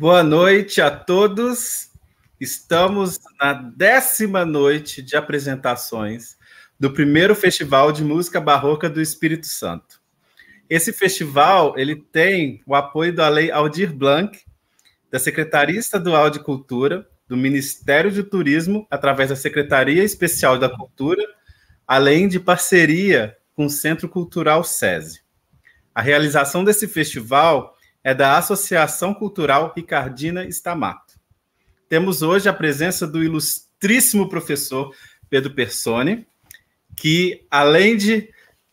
Boa noite a todos. Estamos na décima noite de apresentações do primeiro Festival de Música Barroca do Espírito Santo. Esse festival ele tem o apoio da Lei Aldir Blanc, da Secretaria Estadual de Cultura, do Ministério de Turismo, através da Secretaria Especial da Cultura, além de parceria com o Centro Cultural SESI. A realização desse festival é da Associação Cultural Ricardina Stamato. Temos hoje a presença do ilustríssimo professor Pedro Persone, que além de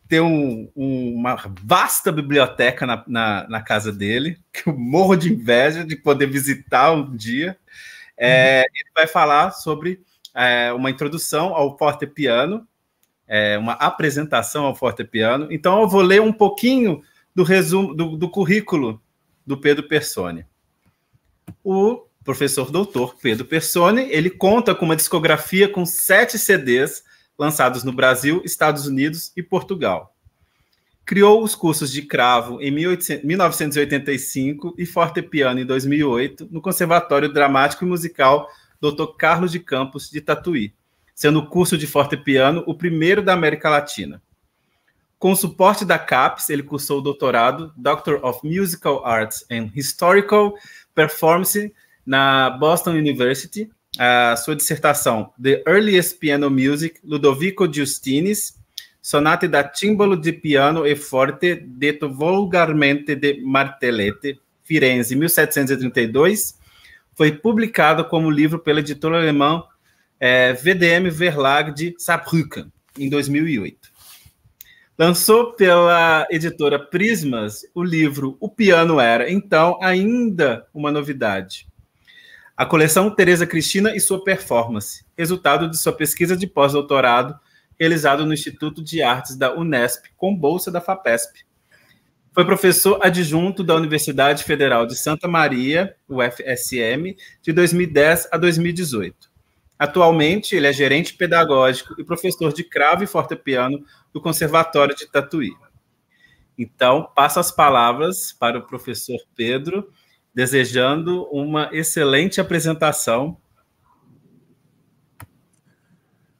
ter um, um, uma vasta biblioteca na, na, na, casa dele, que eu morro de inveja de poder visitar um dia. É, uhum. Ele vai falar sobre é, uma introdução ao forte piano, é, uma apresentação ao forte piano. Então, eu vou ler um pouquinho do resumo do, do currículo do Pedro Persone. O professor doutor Pedro Persone, ele conta com uma discografia com sete CDs lançados no Brasil, Estados Unidos e Portugal. Criou os cursos de cravo em 1985 e fortepiano em 2008 no Conservatório Dramático e Musical Dr. Carlos de Campos de Tatuí, sendo o curso de fortepiano o primeiro da América Latina. Com o suporte da CAPES, ele cursou o doutorado Doctor of Musical Arts and Historical Performance na Boston University. A sua dissertação, The Earliest Piano Music, Ludovico Giustinis, Sonata da Timbalo de Piano e Forte, detto vulgarmente de Martelete, Firenze, 1732, foi publicado como livro pela editora alemã é, eh, VDM Verlag de Saarbrücken, em 2008. Lançou pela editora Prismas o livro O Piano Era, então ainda uma novidade. A coleção Teresa Cristina e sua performance, resultado de sua pesquisa de pós-doutorado realizado no Instituto de Artes da Unesp com bolsa da Fapesp. Foi professor adjunto da Universidade Federal de Santa Maria, UFSM, de 2010 a 2018. Atualmente, ele é gerente pedagógico e professor de cravo e fortepiano do Conservatório de Tatuí. Então, passo as palavras para o professor Pedro, desejando uma excelente apresentação.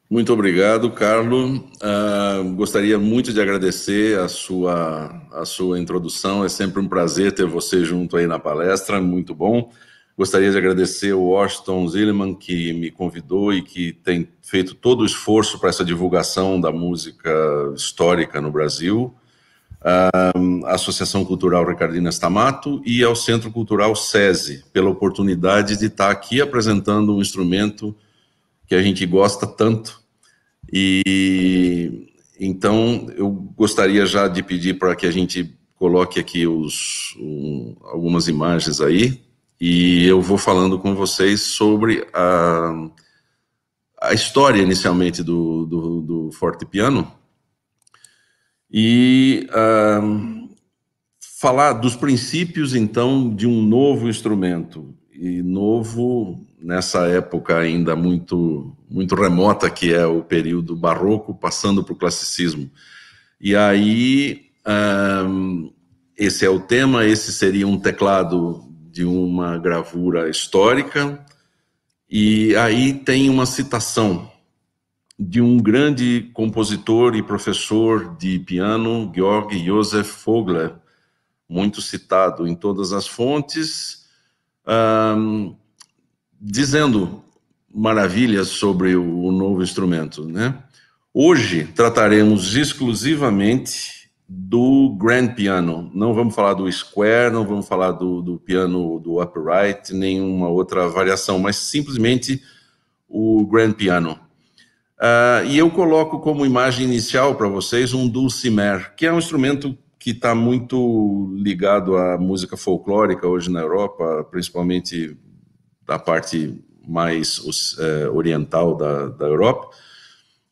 Muito obrigado, Carlos. Uh, gostaria muito de agradecer a sua, a sua introdução. É sempre um prazer ter você junto aí na palestra, muito bom. Gostaria de agradecer o Washington Zilleman, que me convidou e que tem feito todo o esforço para essa divulgação da música histórica no Brasil, à ah, Associação Cultural Ricardina Stamato e ao Centro Cultural SESI, pela oportunidade de estar aqui apresentando um instrumento que a gente gosta tanto. E então eu gostaria já de pedir para que a gente coloque aqui os, um, algumas imagens aí e eu vou falando com vocês sobre a, a história inicialmente do, do, do fortepiano e uh, falar dos princípios então de um novo instrumento e novo nessa época ainda muito muito remota que é o período barroco passando para o classicismo e aí esse é o tema esse seria um teclado de uma gravura histórica, e aí tem uma citação de um grande compositor e professor de piano, Georg Josef Vogler, muito citado em todas as fontes, um, dizendo maravilhas sobre o, o novo instrumento. Né? Hoje trataremos exclusivamente do grand piano. Não vamos falar do square, não vamos falar do, do piano do upright, nenhuma outra variação, mas simplesmente o grand piano. Uh, e eu coloco como imagem inicial para vocês um dulcimer, que é um instrumento que está muito ligado à música folclórica hoje na Europa, principalmente da parte mais uh, oriental da, da Europa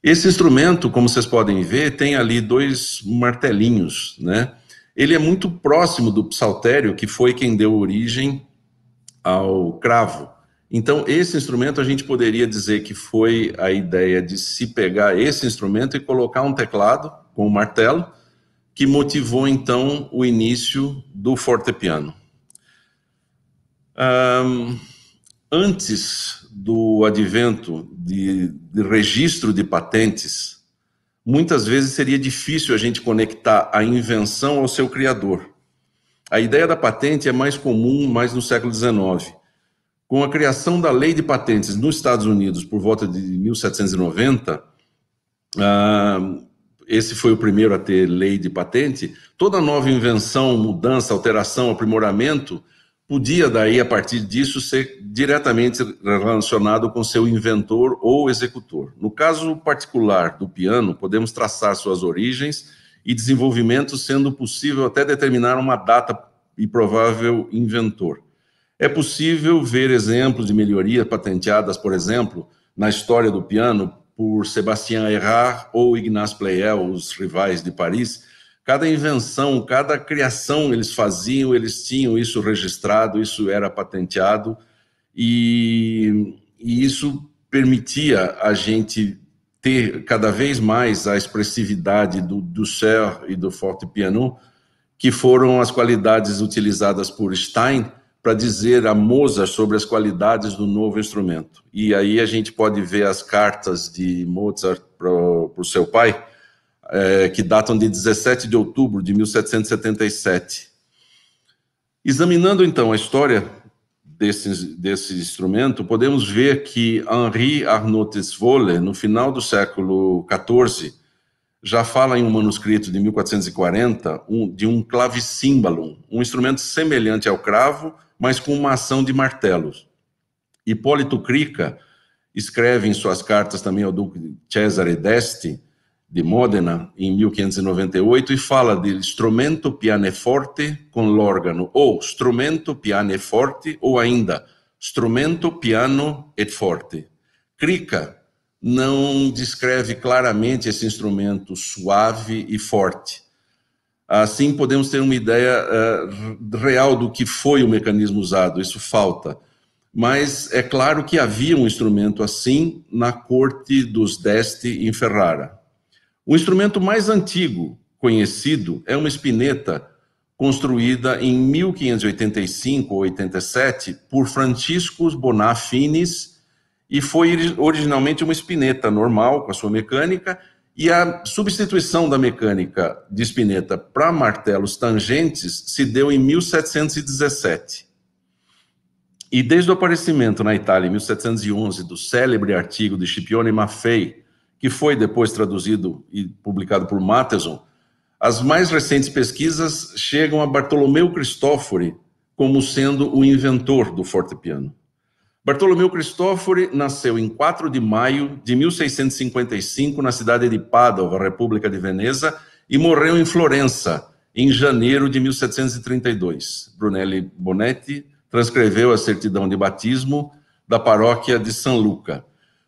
esse instrumento, como vocês podem ver, tem ali dois martelinhos, né? Ele é muito próximo do psaltério, que foi quem deu origem ao cravo. Então, esse instrumento a gente poderia dizer que foi a ideia de se pegar esse instrumento e colocar um teclado com um martelo, que motivou então o início do fortepiano. Um, antes do advento de, de registro de patentes, muitas vezes seria difícil a gente conectar a invenção ao seu criador. A ideia da patente é mais comum mais no século XIX. Com a criação da lei de patentes nos Estados Unidos por volta de 1790, uh, ah, esse foi o primeiro a ter lei de patente, toda nova invenção, mudança, alteração, aprimoramento podia daí, a partir disso, ser diretamente relacionado com seu inventor ou executor. No caso particular do piano, podemos traçar suas origens e desenvolvimento, sendo possível até determinar uma data e provável inventor. É possível ver exemplos de melhorias patenteadas, por exemplo, na história do piano por Sébastien Erard ou Ignace Pleyel, os rivais de Paris, cada invenção, cada criação eles faziam, eles tinham isso registrado, isso era patenteado, e, e isso permitia a gente ter cada vez mais a expressividade do, do e do forte piano, que foram as qualidades utilizadas por Stein para dizer a Mozart sobre as qualidades do novo instrumento. E aí a gente pode ver as cartas de Mozart para o seu pai, é, que datam de 17 de outubro de 1777. Examinando então a história desse, desse instrumento, podemos ver que Henri Arnaud Tesvolle, no final do século XIV, já fala em um manuscrito de 1440 um, de um clavicímbalo, um instrumento semelhante ao cravo, mas com uma ação de martelos. Hipólito Crica escreve em suas cartas também ao Duque Cesare d'Este de Modena, em 1598, e fala de instrumento pianoforte com l'organo, ou instrumento pianoforte, ou ainda instrumento piano e forte. Crica não descreve claramente esse instrumento suave e forte. Assim, podemos ter uma ideia uh, real do que foi o mecanismo usado, isso falta. Mas é claro que havia um instrumento assim na corte dos d'Este em Ferrara, o instrumento mais antigo conhecido é uma espineta construída em 1585 ou 87 por Francisco Bonafines e foi originalmente uma espineta normal com a sua mecânica e a substituição da mecânica de espineta para martelos tangentes se deu em 1717. E desde o aparecimento na Itália em 1711 do célebre artigo de Scipione Maffei, que foi depois traduzido e publicado por Matheson, as mais recentes pesquisas chegam a Bartolomeu Cristofori como sendo o inventor do fortepiano. Bartolomeu Cristofori nasceu em 4 de maio de 1655 na cidade de Padova, República de Veneza, e morreu em Florença em janeiro de 1732. Brunelli Bonetti transcreveu a certidão de batismo da paróquia de San Luca.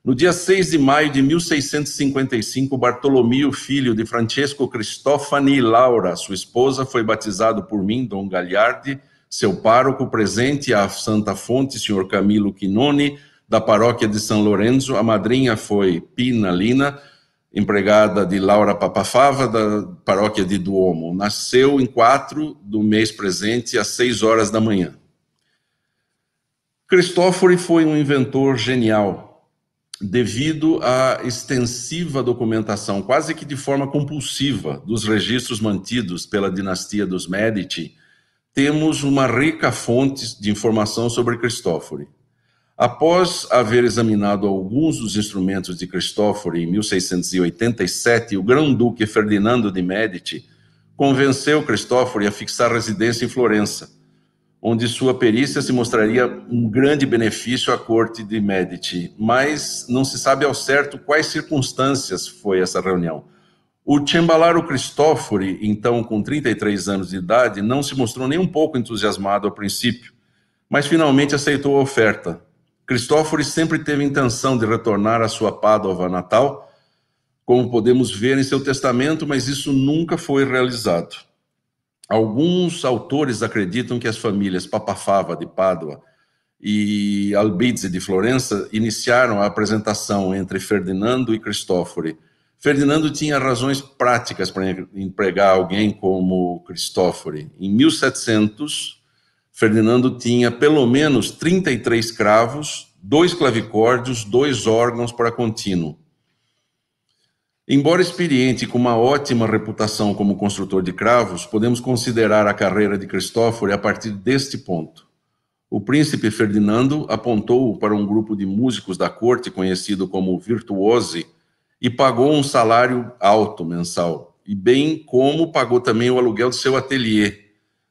No dia 6 de maio de 1655, Bartolomeu, filho de Francesco Cristofani e Laura, sua esposa, foi batizado por mim, Dom Gagliardi, seu pároco, presente à Santa Fonte, Sr. Camilo Quinone da paróquia de São Lorenzo A madrinha foi Pina Lina, empregada de Laura Papafava, da paróquia de Duomo. Nasceu em 4 do mês presente, às 6 horas da manhã. Cristófori foi um inventor genial devido à extensiva documentação, quase que de forma compulsiva, dos registros mantidos pela dinastia dos Medici, temos uma rica fonte de informação sobre Cristóforo. Após haver examinado alguns dos instrumentos de Cristóforo em 1687, o grão-duque Ferdinando de Medici convenceu Cristóforo a fixar residência em Florença, onde sua perícia se mostraria um grande benefício à corte de Medici, mas não se sabe ao certo quais circunstâncias foi essa reunião. O Cembalaro Cristofori, então com 33 anos de idade, não se mostrou nem um pouco entusiasmado ao princípio, mas finalmente aceitou a oferta. Cristofori sempre teve intenção de retornar à sua Pádua natal, como podemos ver em seu testamento, mas isso nunca foi realizado. Alguns autores acreditam que as famílias Papafava de Pádua e Albizzi de Florença iniciaram a apresentação entre Ferdinando e Cristófori. Ferdinando tinha razões práticas para empregar alguém como Cristófori. Em 1700, Ferdinando tinha pelo menos 33 cravos, dois clavicórdios, dois órgãos para contínuo. Embora experiente e com uma ótima reputação como construtor de cravos, podemos considerar a carreira de Cristóforo a partir deste ponto. O príncipe Ferdinando apontou-o para um grupo de músicos da corte conhecido como Virtuose e pagou um salário alto mensal, e bem como pagou também o aluguel do seu ateliê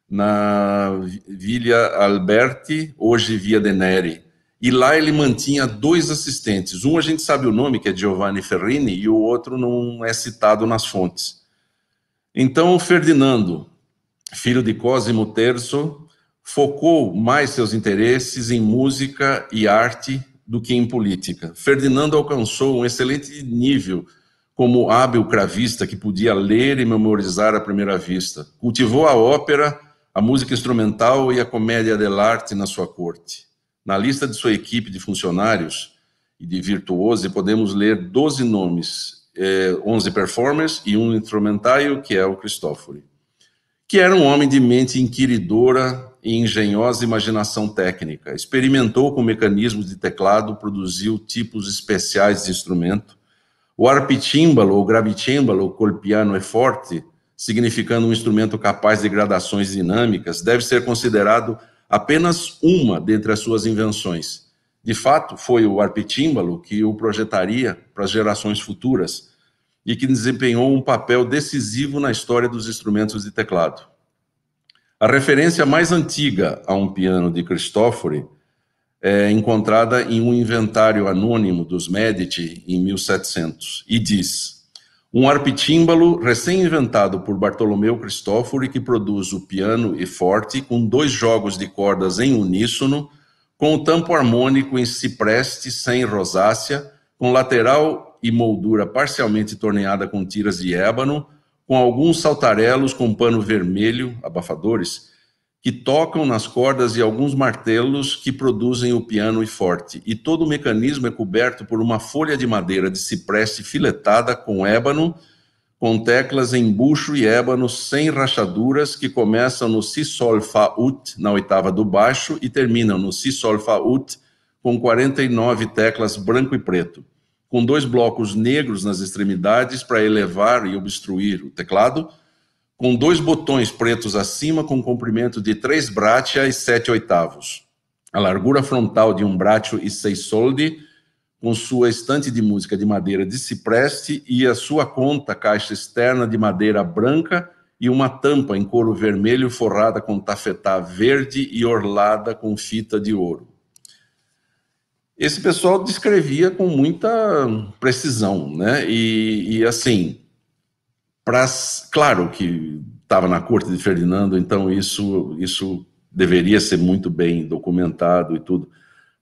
na Villa Alberti, hoje Via Neri. E lá ele mantinha dois assistentes. Um a gente sabe o nome, que é Giovanni Ferrini, e o outro não é citado nas fontes. Então, Ferdinando, filho de Cosimo III, focou mais seus interesses em música e arte do que em política. Ferdinando alcançou um excelente nível como hábil cravista que podia ler e memorizar à primeira vista. Cultivou a ópera, a música instrumental e a comédia dell'arte na sua corte. Na lista de sua equipe de funcionários e de virtuose, podemos ler 12 nomes, eh, 11 performers e um instrumentário, que é o Cristófoli, que era um homem de mente inquiridora e engenhosa imaginação técnica. Experimentou com mecanismos de teclado, produziu tipos especiais de instrumento. O arpitímbalo ou gravitimbalo, col colpiano e é forte, significando um instrumento capaz de gradações dinâmicas, deve ser considerado apenas uma dentre as suas invenções. De fato, foi o arpitímbalo que o projetaria para as gerações futuras e que desempenhou um papel decisivo na história dos instrumentos de teclado. A referência mais antiga a um piano de Cristofori é encontrada em um inventário anônimo dos Medici em 1700 e diz: um arpitímbalo recém-inventado por Bartolomeu Cristófori que produz o piano e forte com dois jogos de cordas em uníssono, com o tampo harmônico em cipreste sem rosácea, com lateral e moldura parcialmente torneada com tiras de ébano, com alguns saltarelos com pano vermelho, abafadores, que tocam nas cordas e alguns martelos que produzem o piano e forte. E todo o mecanismo é coberto por uma folha de madeira de cipreste filetada com ébano, com teclas em bucho e ébano sem rachaduras que começam no si sol fa ut na oitava do baixo e terminam no si sol fa ut com 49 teclas branco e preto, com dois blocos negros nas extremidades para elevar e obstruir o teclado com dois botões pretos acima com comprimento de 3 brátia e 7 oitavos. A largura frontal de um brátio e 6 soldi, com sua estante de música de madeira de cipreste e a sua conta caixa externa de madeira branca e uma tampa em couro vermelho forrada com tafetá verde e orlada com fita de ouro. Esse pessoal descrevia com muita precisão, né? E, e assim, claro que estava na corte de Ferdinando, então isso, isso deveria ser muito bem documentado e tudo.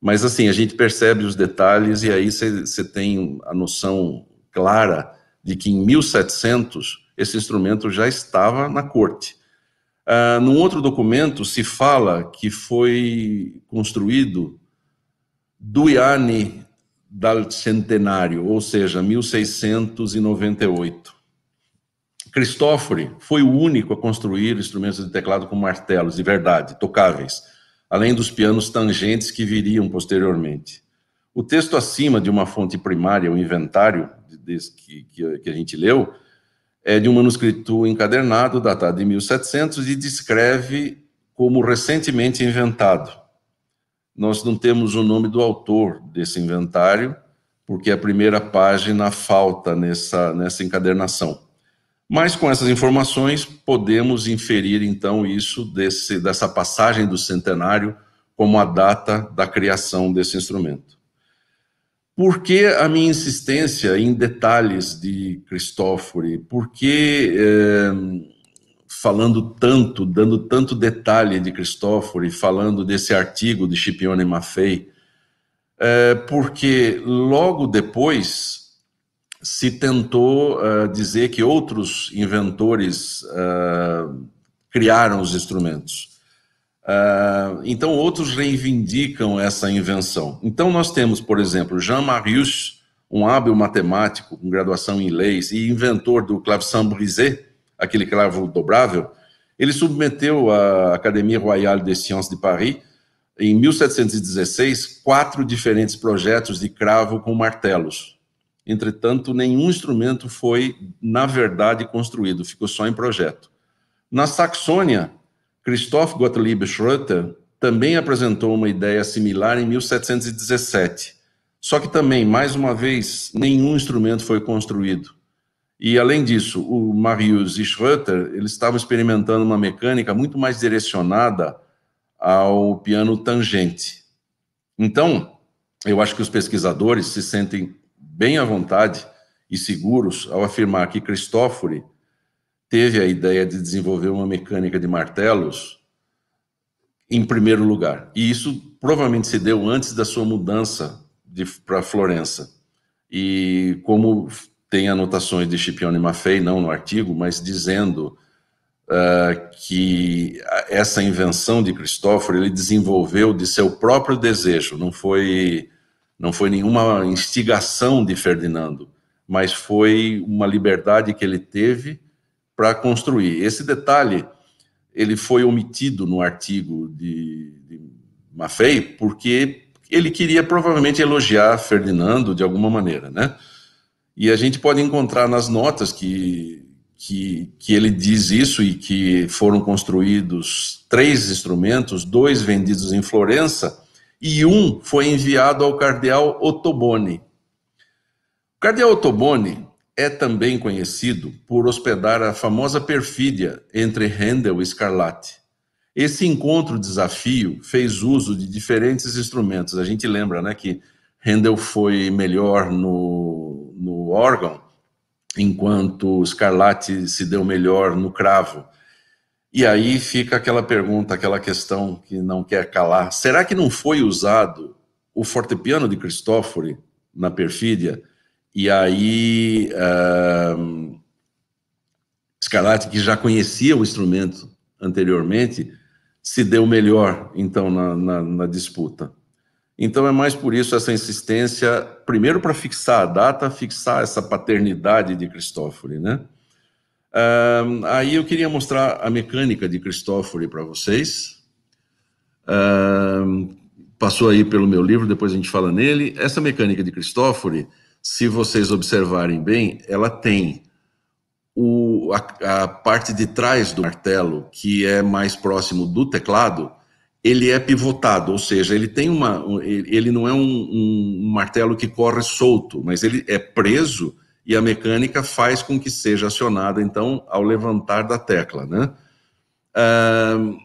Mas, assim, a gente percebe os detalhes e aí você tem a noção clara de que em 1700 esse instrumento já estava na corte. Uh, num outro documento se fala que foi construído do Iane dal Centenário, ou seja, 1698. Christoffori foi o único a construir instrumentos de teclado com martelos de verdade, tocáveis, além dos pianos tangentes que viriam posteriormente. O texto acima de uma fonte primária, o inventário que, que, que a gente leu, é de um manuscrito encadernado datado de 1700 e descreve como recentemente inventado. Nós não temos o nome do autor desse inventário, porque a primeira página falta nessa, nessa encadernação. Mas com essas informações, podemos inferir então isso desse, dessa passagem do centenário como a data da criação desse instrumento. Por que a minha insistência em detalhes de Cristófori? Por que eh, falando tanto, dando tanto detalhe de Cristófori, falando desse artigo de Scipione Maffei? Eh, porque logo depois se tentou uh, dizer que outros inventores uh, criaram os instrumentos. Uh, então, outros reivindicam essa invenção. Então, nós temos, por exemplo, Jean Marius, um hábil matemático com graduação em leis e inventor do clavecin brisé, aquele clavo dobrável, ele submeteu à Academia Royale des Sciences de Paris, em 1716, quatro diferentes projetos de cravo com martelos Entretanto, nenhum instrumento foi, na verdade, construído, ficou só em projeto. Na Saxônia, Christoph Gottlieb Schröter também apresentou uma ideia similar em 1717. Só que também, mais uma vez, nenhum instrumento foi construído. E, além disso, o Marius e Schröter estavam experimentando uma mecânica muito mais direcionada ao piano tangente. Então, eu acho que os pesquisadores se sentem bem à vontade e seguros ao afirmar que Cristófori teve a ideia de desenvolver uma mecânica de martelos em primeiro lugar. E isso provavelmente se deu antes da sua mudança para Florença. E como tem anotações de Scipione Maffei, não no artigo, mas dizendo uh, que essa invenção de Cristóforo ele desenvolveu de seu próprio desejo, não foi não foi nenhuma instigação de Ferdinando, mas foi uma liberdade que ele teve para construir. Esse detalhe ele foi omitido no artigo de, de Maffei porque ele queria provavelmente elogiar Ferdinando de alguma maneira, né? E a gente pode encontrar nas notas que, que, que ele diz isso e que foram construídos três instrumentos, dois vendidos em Florença e um foi enviado ao cardeal Ottoboni. O cardeal Ottoboni é também conhecido por hospedar a famosa perfídia entre Handel e Scarlatti. Esse encontro-desafio fez uso de diferentes instrumentos. A gente lembra né, que Handel foi melhor no, no órgão, enquanto Scarlatti se deu melhor no cravo. E aí fica aquela pergunta, aquela questão que não quer calar. Será que não foi usado o fortepiano de Cristófori na perfídia? E aí uh, Scarlatti, que já conhecia o instrumento anteriormente, se deu melhor, então, na, na, na disputa. Então é mais por isso essa insistência, primeiro para fixar a data, fixar essa paternidade de Cristófori, né? Uh, aí eu queria mostrar a mecânica de Cristófoli para vocês. Uh, passou aí pelo meu livro, depois a gente fala nele. Essa mecânica de Cristófoli, se vocês observarem bem, ela tem o, a, a parte de trás do martelo, que é mais próximo do teclado, ele é pivotado, ou seja, ele tem uma, ele não é um, um martelo que corre solto, mas ele é preso e a mecânica faz com que seja acionada, então, ao levantar da tecla, né? Uh,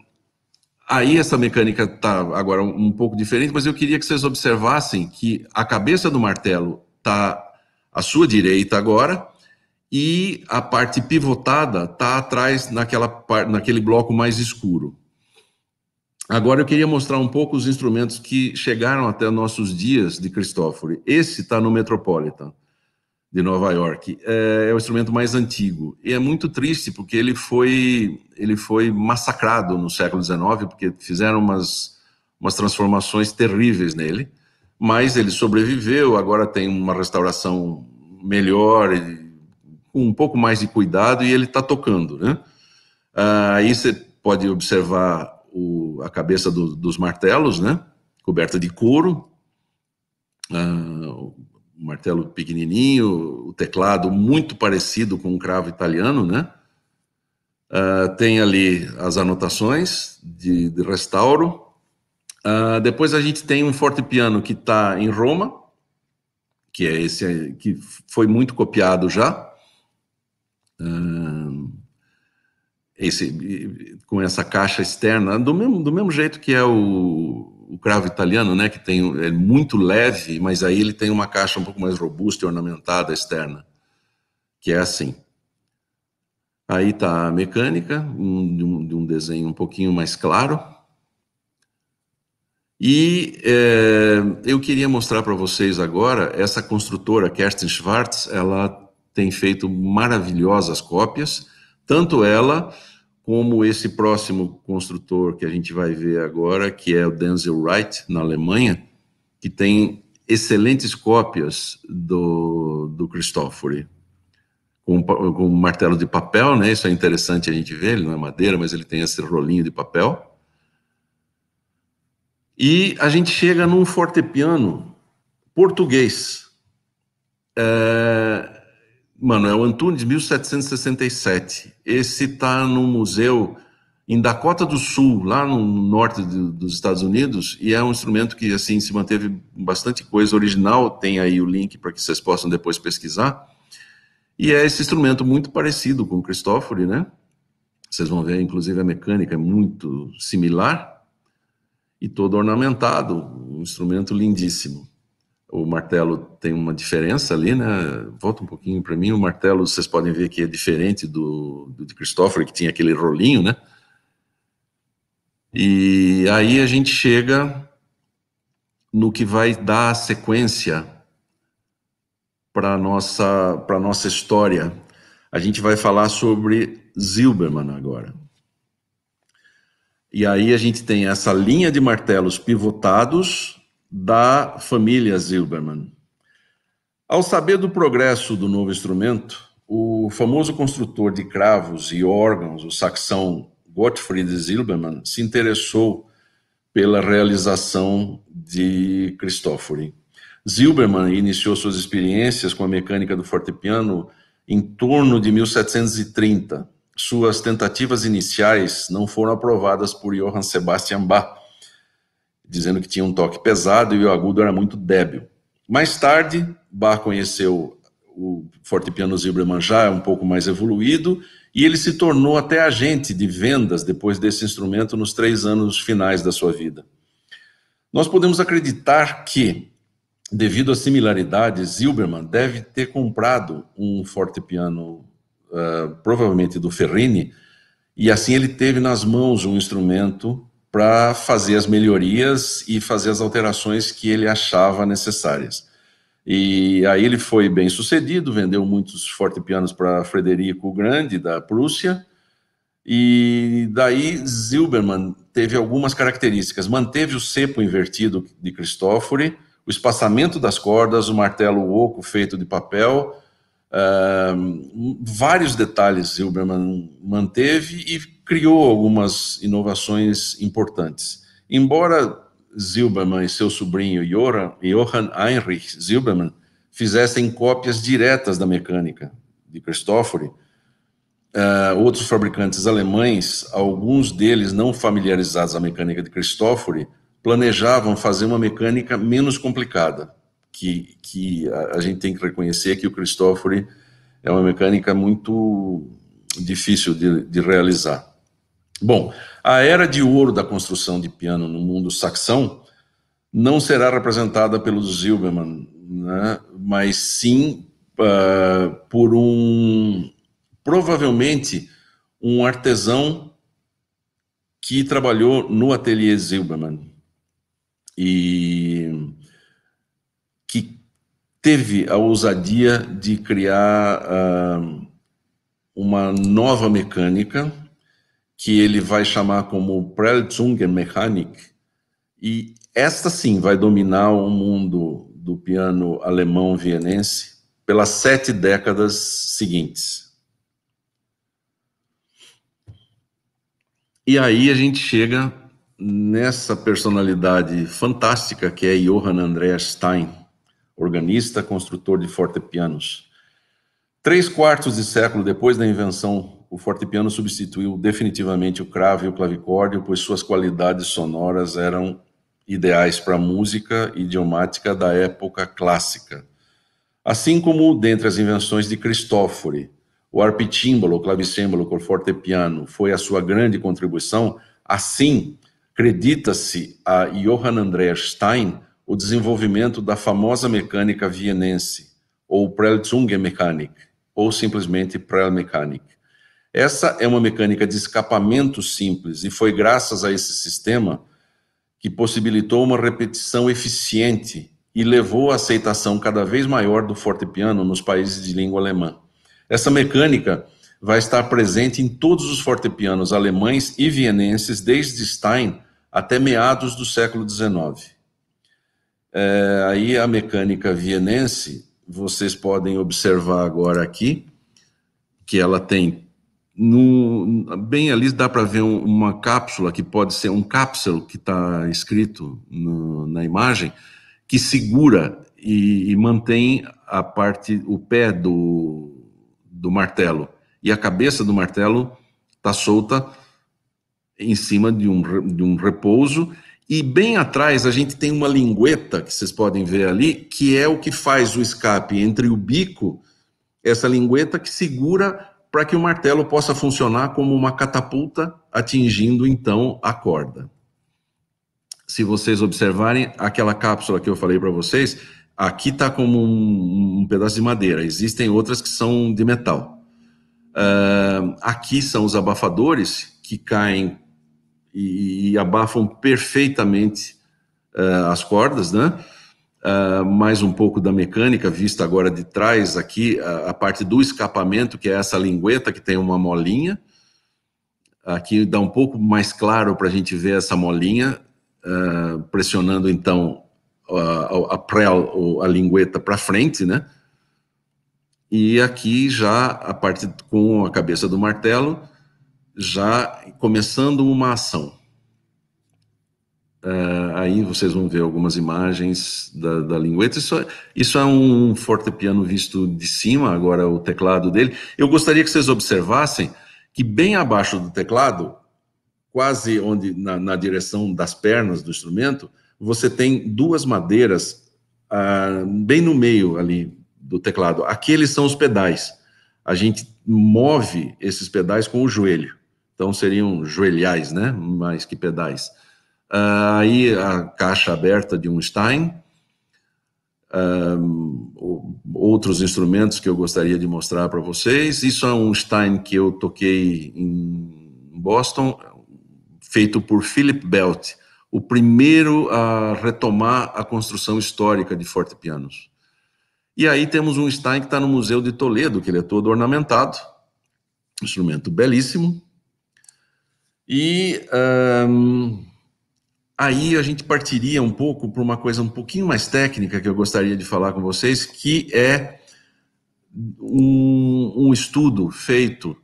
aí essa mecânica está agora um, pouco diferente, mas eu queria que vocês observassem que a cabeça do martelo está à sua direita agora e a parte pivotada está atrás naquela, naquele bloco mais escuro. Agora eu queria mostrar um pouco os instrumentos que chegaram até nossos dias de Cristóforo. Esse está no Metropolitan de Nova York. É, é, o instrumento mais antigo. E é muito triste porque ele foi, ele foi massacrado no século XIX, porque fizeram umas, umas transformações terríveis nele, mas ele sobreviveu, agora tem uma restauração melhor, com um pouco mais de cuidado, e ele está tocando. Né? Ah, aí você pode observar o, a cabeça do, dos martelos, né? coberta de couro, ah, um martelo pequenininho, o teclado muito parecido com um cravo italiano, né? Uh, tem ali as anotações de, de restauro. Uh, depois a gente tem um fortepiano que está em Roma, que é esse que foi muito copiado já. Uh, esse, com essa caixa externa, do mesmo, do mesmo jeito que é o o cravo italiano, né, que tem, é muito leve, mas aí ele tem uma caixa um pouco mais robusta e ornamentada externa, que é assim. Aí está a mecânica, um, de um desenho um pouquinho mais claro. E é, eu queria mostrar para vocês agora essa construtora Kerstin Schwartz, ela tem feito maravilhosas cópias, tanto ela como esse próximo construtor que a gente vai ver agora, que é o Denzel Wright, na Alemanha, que tem excelentes cópias do, do Cristofori, com, com um martelo de papel, né? Isso é interessante a gente ver, ele não é madeira, mas ele tem esse rolinho de papel. E a gente chega num fortepiano português. É, Manuel é Antunes, 1767. Esse está no museu em Dakota do Sul, lá no norte dos Estados Unidos, e é um instrumento que assim se manteve bastante coisa original. Tem aí o link para que vocês possam depois pesquisar. E é esse instrumento muito parecido com o Cristófori, né? Vocês vão ver, inclusive, a mecânica é muito similar e todo ornamentado, um instrumento lindíssimo. O martelo tem uma diferença ali, né? Volta um pouquinho para mim. O martelo, vocês podem ver que é diferente do, do de Christopher, que tinha aquele rolinho, né? E aí a gente chega no que vai dar sequência para nossa para nossa história. A gente vai falar sobre Zilberman agora. E aí a gente tem essa linha de martelos pivotados da família Zilberman. Ao saber do progresso do novo instrumento, o famoso construtor de cravos e órgãos, o saxão Gottfried Zilberman, se interessou pela realização de Christoffori. Zilberman iniciou suas experiências com a mecânica do fortepiano em torno de 1730. Suas tentativas iniciais não foram aprovadas por Johann Sebastian Bach, dizendo que tinha um toque pesado e o agudo era muito débil. Mais tarde, Bach conheceu o fortepiano Zilbermann um pouco mais evoluído, e ele se tornou até agente de vendas depois desse instrumento nos três anos finais da sua vida. Nós podemos acreditar que, devido à similaridade, Zilberman deve ter comprado um fortepiano, uh, eh, provavelmente do Ferrini, e assim ele teve nas mãos um instrumento para fazer as melhorias e fazer as alterações que ele achava necessárias. E aí ele foi bem sucedido, vendeu muitos fortepianos para Frederico Grande, da Prússia, e daí Zilberman teve algumas características. Manteve o cepo invertido de Cristófori, o espaçamento das cordas, o martelo oco feito de papel, Uh, vários detalhes Zilberman manteve e criou algumas inovações importantes. Embora Zilberman e seu sobrinho Johann, Heinrich Zilberman fizessem cópias diretas da mecânica de Christoffer, uh, eh, outros fabricantes alemães, alguns deles não familiarizados à mecânica de Christoffer, planejavam fazer uma mecânica menos complicada, que, que a, gente tem que reconhecer que o Christoffori é uma mecânica muito difícil de, de realizar. Bom, a era de ouro da construção de piano no mundo saxão não será representada pelo Zilberman, né, mas sim uh, por um, provavelmente, um artesão que trabalhou no ateliê Zilberman. E teve a ousadia de criar ah, uma nova mecânica que ele vai chamar como Mechanik. e esta sim vai dominar o mundo do piano alemão vienense pelas sete décadas seguintes. E aí a gente chega nessa personalidade fantástica que é Johann Andreas Stein, organista, construtor de fortepianos. Três quartos de século depois da invenção, o fortepiano substituiu definitivamente o cravo e o clavicórdio, pois suas qualidades sonoras eram ideais para a música idiomática da época clássica. Assim como dentre as invenções de Cristófori, o arpitímbalo, o clavicêmbalo com fortepiano foi a sua grande contribuição, assim, acredita-se a Johann Andreas Stein o desenvolvimento da famosa mecânica vienense, ou Prellzungenmechanik, ou simplesmente Prellmechanik. Essa é uma mecânica de escapamento simples e foi graças a esse sistema que possibilitou uma repetição eficiente e levou à aceitação cada vez maior do fortepiano nos países de língua alemã. Essa mecânica vai estar presente em todos os fortepianos alemães e vienenses desde Stein até meados do século XIX. É, aí a mecânica vienense, vocês podem observar agora aqui, que ela tem, no, bem ali dá para ver uma cápsula, que pode ser um cápsulo que está escrito no, na imagem, que segura e, e, mantém a parte, o pé do, do martelo. E a cabeça do martelo está solta em cima de um, de um repouso e bem atrás a gente tem uma lingueta que vocês podem ver ali, que é o que faz o escape entre o bico, essa lingueta que segura para que o martelo possa funcionar como uma catapulta, atingindo então a corda. Se vocês observarem aquela cápsula que eu falei para vocês, aqui está como um, um, pedaço de madeira, existem outras que são de metal. Uh, aqui são os abafadores que caem e, e abafam perfeitamente uh, as cordas, né? Uh, mais um pouco da mecânica, vista agora de trás aqui, a, eh, a, parte do escapamento, que é essa lingueta que tem uma molinha. Aqui dá um pouco mais claro para a gente ver essa molinha, uh, pressionando então a, a, prel, a lingueta para frente, né? E aqui já a parte com a cabeça do martelo, já começando uma ação. Uh, aí vocês vão ver algumas imagens da, da lingueta. Isso, isso é um fortepiano visto de cima, agora o teclado dele. Eu gostaria que vocês observassem que bem abaixo do teclado, quase onde na, na direção das pernas do instrumento, você tem duas madeiras uh, bem no meio ali do teclado. Aqueles são os pedais. A gente move esses pedais com o joelho. Então seriam joelhais, né? Mais que pedais. Uh, aí a caixa aberta de um Stein. Ah, outros instrumentos que eu gostaria de mostrar para vocês. Isso é um Stein que eu toquei em Boston, feito por Philip Belt, o primeiro a retomar a construção histórica de fortepianos. E aí temos um Stein que está no Museu de Toledo, que ele é todo ornamentado, instrumento belíssimo, e um, aí a gente partiria um pouco para uma coisa um pouquinho mais técnica que eu gostaria de falar com vocês, que é um, um estudo feito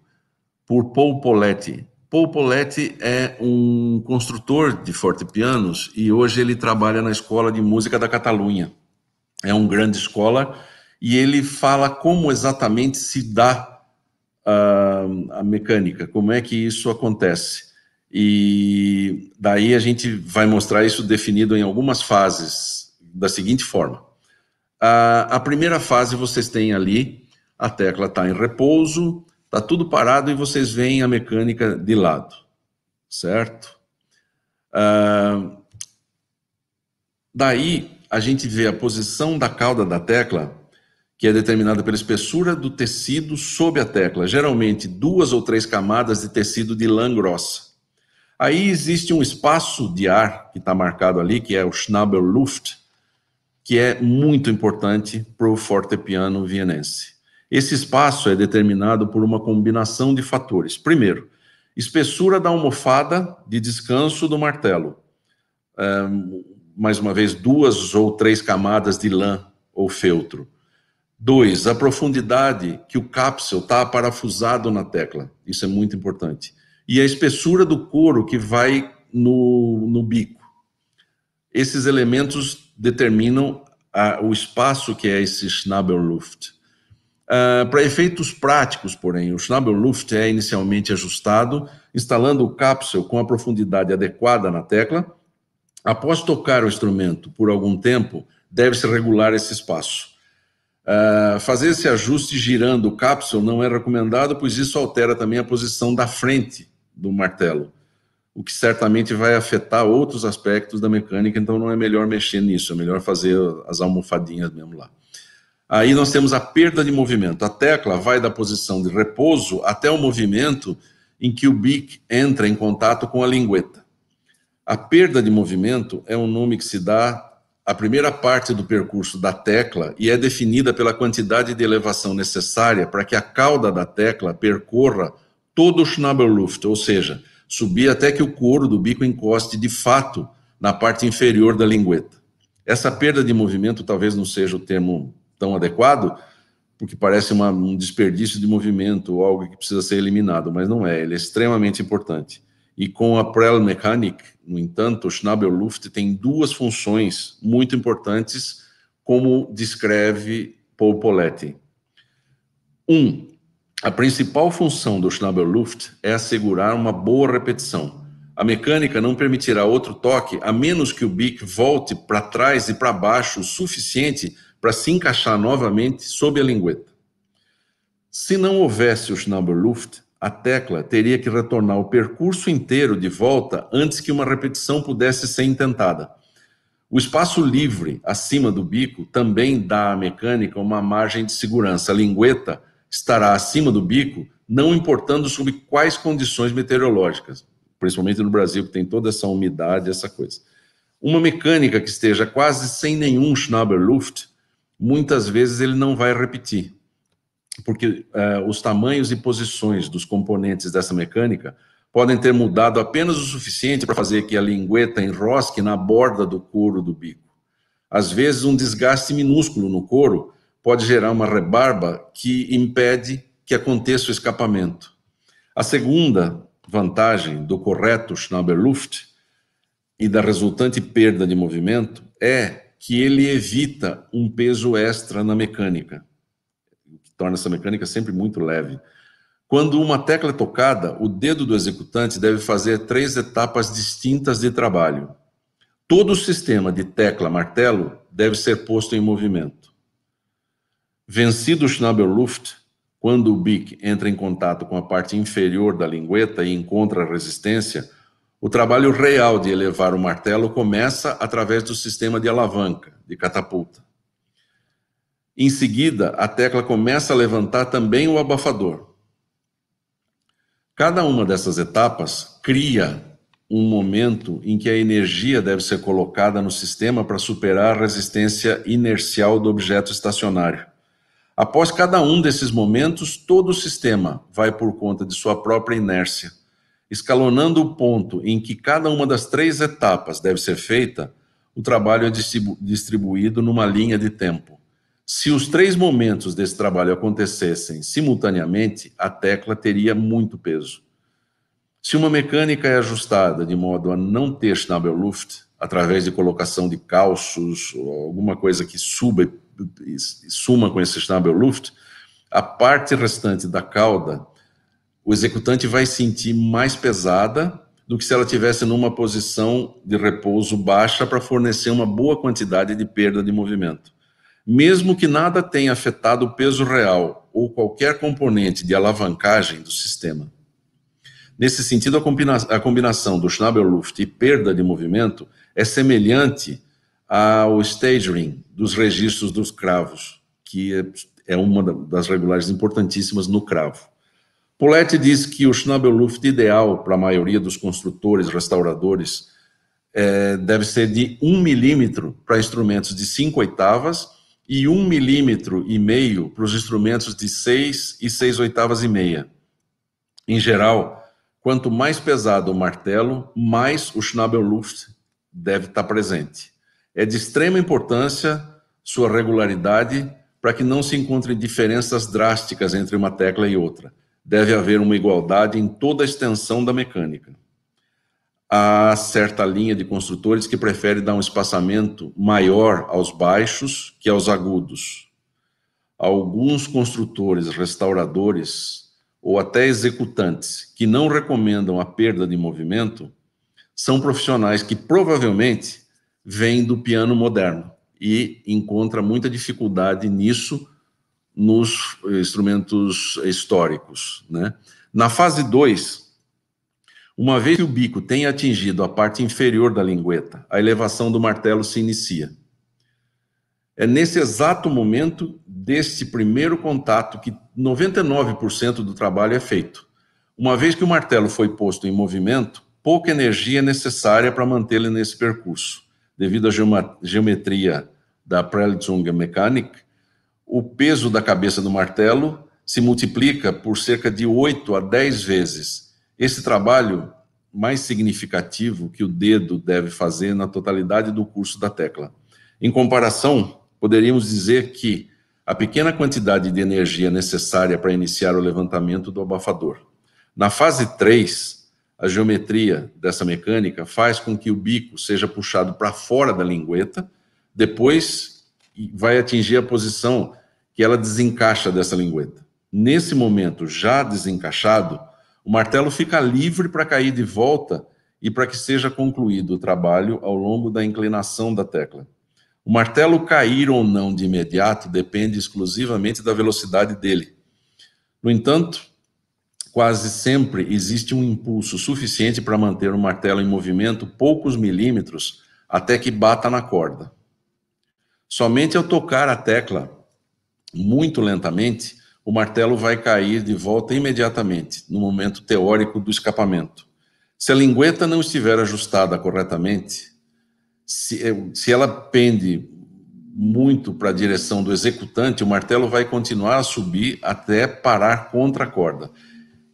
por Paul Poletti. Paul Poletti é um construtor de fortepianos e hoje ele trabalha na Escola de Música da Catalunha. É uma grande escola e ele fala como exatamente se dá uh, a mecânica, como é que isso acontece. E daí a gente vai mostrar isso definido em algumas fases da seguinte forma. A, a primeira fase vocês têm ali, a tecla está em repouso, está tudo parado e vocês veem a mecânica de lado, certo? Uh, daí a gente vê a posição da cauda da tecla, que é determinada pela espessura do tecido sob a tecla, geralmente duas ou três camadas de tecido de lã grossa. Aí existe um espaço de ar que está marcado ali, que é o Schnabel Luft, que é muito importante para o fortepiano vienense. Esse espaço é determinado por uma combinação de fatores. Primeiro, espessura da almofada de descanso do martelo. mais uma vez, duas ou três camadas de lã ou feltro. Dois, a profundidade que o cápsel está parafusado na tecla. Isso é muito importante e a espessura do couro que vai no, no bico. Esses elementos determinam o espaço que é esse Schnabelluft. Ah, Para efeitos práticos, porém, o Schnabelluft é inicialmente ajustado, instalando o cápsel com a profundidade adequada na tecla. Após tocar o instrumento por algum tempo, deve-se regular esse espaço. Uh, fazer esse ajuste girando o cápsula não é recomendado, pois isso altera também a posição da frente do martelo, o que certamente vai afetar outros aspectos da mecânica, então não é melhor mexer nisso, é melhor fazer as almofadinhas mesmo lá. Aí nós temos a perda de movimento. A tecla vai da posição de repouso até o movimento em que o bico entra em contato com a lingueta. A perda de movimento é um nome que se dá à primeira parte do percurso da tecla e é definida pela quantidade de elevação necessária para que a cauda da tecla percorra todo o Schnabelluft, ou seja, subir até que o couro do bico encoste de fato na parte inferior da lingueta. Essa perda de movimento talvez não seja o termo tão adequado, porque parece uma, um desperdício de movimento ou algo que precisa ser eliminado, mas não é, ele é extremamente importante. E com a Prell Mechanic, no entanto, o Schnabelluft tem duas funções muito importantes, como descreve Paul Poletti. Um, a principal função do Schnabelluft é assegurar uma boa repetição. A mecânica não permitirá outro toque a menos que o bico volte para trás e para baixo o suficiente para se encaixar novamente sob a lingueta. Se não houvesse o Schnabelluft, a tecla teria que retornar o percurso inteiro de volta antes que uma repetição pudesse ser intentada. O espaço livre acima do bico também dá à mecânica uma margem de segurança. A lingueta estará acima do bico, não importando sob quais condições meteorológicas, principalmente no Brasil, que tem toda essa umidade, essa coisa. Uma mecânica que esteja quase sem nenhum Schnabelluft, muitas vezes ele não vai repetir, porque uh, os tamanhos e posições dos componentes dessa mecânica podem ter mudado apenas o suficiente para fazer que a lingueta enrosque na borda do couro do bico. Às vezes, um desgaste minúsculo no couro pode gerar uma rebarba que impede que aconteça o escapamento. A segunda vantagem do correto Schnabelluft e da resultante perda de movimento é que ele evita um peso extra na mecânica, o que torna essa mecânica sempre muito leve. Quando uma tecla é tocada, o dedo do executante deve fazer três etapas distintas de trabalho. Todo o sistema de tecla-martelo deve ser posto em movimento. Vencido o Schnabelluft, quando o bico entra em contato com a parte inferior da lingueta e encontra resistência, o trabalho real de elevar o martelo começa através do sistema de alavanca, de catapulta. Em seguida, a tecla começa a levantar também o abafador. Cada uma dessas etapas cria um momento em que a energia deve ser colocada no sistema para superar a resistência inercial do objeto estacionário. Após cada um desses momentos, todo o sistema vai por conta de sua própria inércia. Escalonando o ponto em que cada uma das três etapas deve ser feita, o trabalho é distribuído numa linha de tempo. Se os três momentos desse trabalho acontecessem simultaneamente, a tecla teria muito peso. Se uma mecânica é ajustada de modo a não ter schnabeluft através de colocação de calços ou alguma coisa que suba e suma com esse Schnabelluft, a parte restante da cauda, o executante vai sentir mais pesada do que se ela tivesse numa posição de repouso baixa para fornecer uma boa quantidade de perda de movimento. Mesmo que nada tenha afetado o peso real ou qualquer componente de alavancagem do sistema. Nesse sentido, a, combina a combinação do Schnabelluft e perda de movimento é semelhante ao staging dos registros dos cravos, que é, é uma das regulares importantíssimas no cravo. Poletti diz que o Schnabel-Luft ideal para a maioria dos construtores, restauradores, é, deve ser de 1 um milímetro para instrumentos de 5 oitavas e 1 um milímetro e meio para os instrumentos de 6 e 6 oitavas e meia. Em geral, quanto mais pesado o martelo, mais o Schnabel-Luft deve estar presente. É de extrema importância sua regularidade para que não se encontrem diferenças drásticas entre uma tecla e outra. Deve haver uma igualdade em toda a extensão da mecânica. Há certa linha de construtores que prefere dar um espaçamento maior aos baixos que aos agudos. Alguns construtores, restauradores ou até executantes que não recomendam a perda de movimento são profissionais que provavelmente vem do piano moderno e encontra muita dificuldade nisso nos eh, instrumentos históricos. Né? Na fase 2, uma vez que o bico tenha atingido a parte inferior da lingueta, a elevação do martelo se inicia. É nesse exato momento desse primeiro contato que 99% do trabalho é feito. Uma vez que o martelo foi posto em movimento, pouca energia é necessária para mantê-lo nesse percurso devido à geometria da Prelitzung Mechanik, o peso da cabeça do martelo se multiplica por cerca de 8 a 10 vezes. Esse trabalho mais significativo que o dedo deve fazer na totalidade do curso da tecla. Em comparação, poderíamos dizer que a pequena quantidade de energia necessária para iniciar o levantamento do abafador. Na fase 3, a geometria dessa mecânica faz com que o bico seja puxado para fora da lingueta, depois vai atingir a posição que ela desencaixa dessa lingueta. Nesse momento, já desencaixado, o martelo fica livre para cair de volta e para que seja concluído o trabalho ao longo da inclinação da tecla. O martelo cair ou não de imediato depende exclusivamente da velocidade dele. No entanto, quase sempre existe um impulso suficiente para manter o martelo em movimento poucos milímetros até que bata na corda. Somente ao tocar a tecla muito lentamente, o martelo vai cair de volta imediatamente, no momento teórico do escapamento. Se a lingueta não estiver ajustada corretamente, se, eh, se ela pende muito para a direção do executante, o martelo vai continuar a subir até parar contra a corda.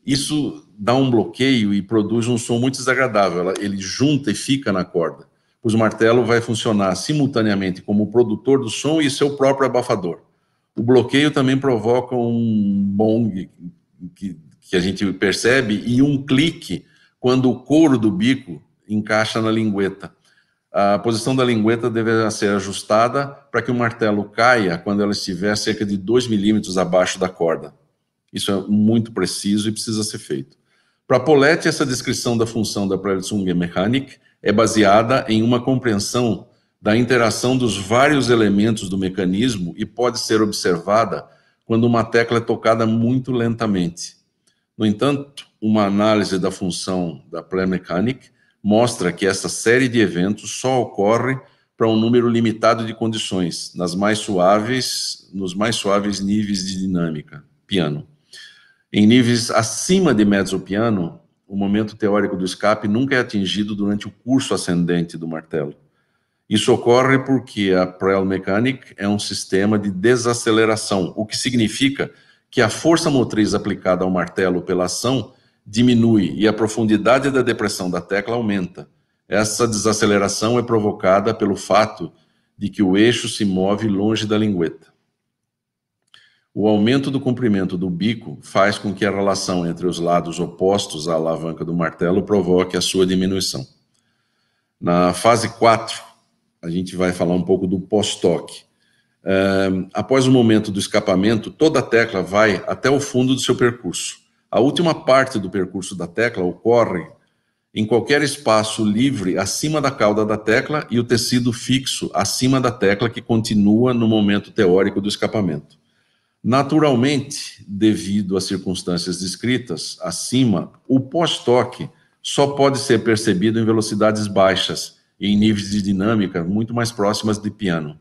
Isso dá um bloqueio e produz um som muito desagradável. Ele junta e fica na corda. Pois o martelo vai funcionar simultaneamente como produtor do som e seu próprio abafador. O bloqueio também provoca um bong que, que a gente percebe e um clique quando o couro do bico encaixa na lingueta. A posição da lingueta deverá ser ajustada para que o martelo caia quando ela estiver cerca de 2 milímetros abaixo da corda. Isso é muito preciso e precisa ser feito. Para Poletti, essa descrição da função da Preltzungenmechanik é baseada em uma compreensão da interação dos vários elementos do mecanismo e pode ser observada quando uma tecla é tocada muito lentamente. No entanto, uma análise da função da Prelmechanik mostra que essa série de eventos só ocorre para um número limitado de condições, nas mais suaves, nos mais suaves níveis de dinâmica, piano. Em níveis acima de piano, o momento teórico do escape nunca é atingido durante o curso ascendente do martelo. Isso ocorre porque a Prell Mechanic é um sistema de desaceleração, o que significa que a força motriz aplicada ao martelo pela ação diminui e a profundidade da depressão da tecla aumenta. Essa desaceleração é provocada pelo fato de que o eixo se move longe da lingueta. O aumento do comprimento do bico faz com que a relação entre os lados opostos à alavanca do martelo provoque a sua diminuição. Na fase 4, a gente vai falar um pouco do pós-toque. Ehm, após o momento do escapamento, toda a tecla vai até o fundo do seu percurso. A última parte do percurso da tecla ocorre em qualquer espaço livre acima da cauda da tecla e o tecido fixo acima da tecla que continua no momento teórico do escapamento. Naturalmente, devido às circunstâncias descritas acima, o pós-toque só pode ser percebido em velocidades baixas e em níveis de dinâmica muito mais próximas de piano.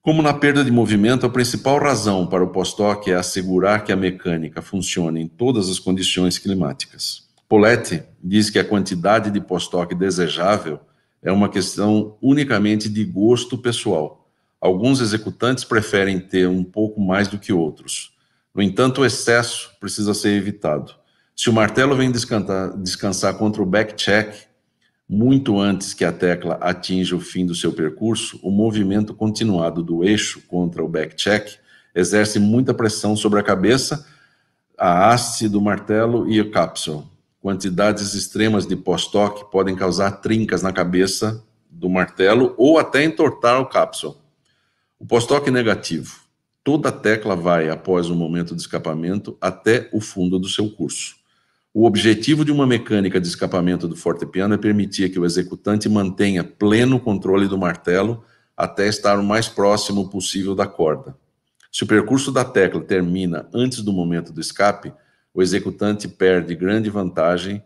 Como na perda de movimento, a principal razão para o pós-toque é assegurar que a mecânica funcione em todas as condições climáticas. Poletti diz que a quantidade de pós-toque desejável é uma questão unicamente de gosto pessoal Alguns executantes preferem ter um pouco mais do que outros. No entanto, o excesso precisa ser evitado. Se o martelo vem descansar, descansar contra o backcheck, muito antes que a tecla atinja o fim do seu percurso, o movimento continuado do eixo contra o backcheck exerce muita pressão sobre a cabeça, a haste do martelo e o capsule. Quantidades extremas de pós-toque podem causar trincas na cabeça do martelo ou até entortar o capsule. O pós-toque é negativo. Toda tecla vai, após o momento de escapamento, até o fundo do seu curso. O objetivo de uma mecânica de escapamento do fortepiano é permitir que o executante mantenha pleno controle do martelo até estar o mais próximo possível da corda. Se o percurso da tecla termina antes do momento do escape, o executante perde grande vantagem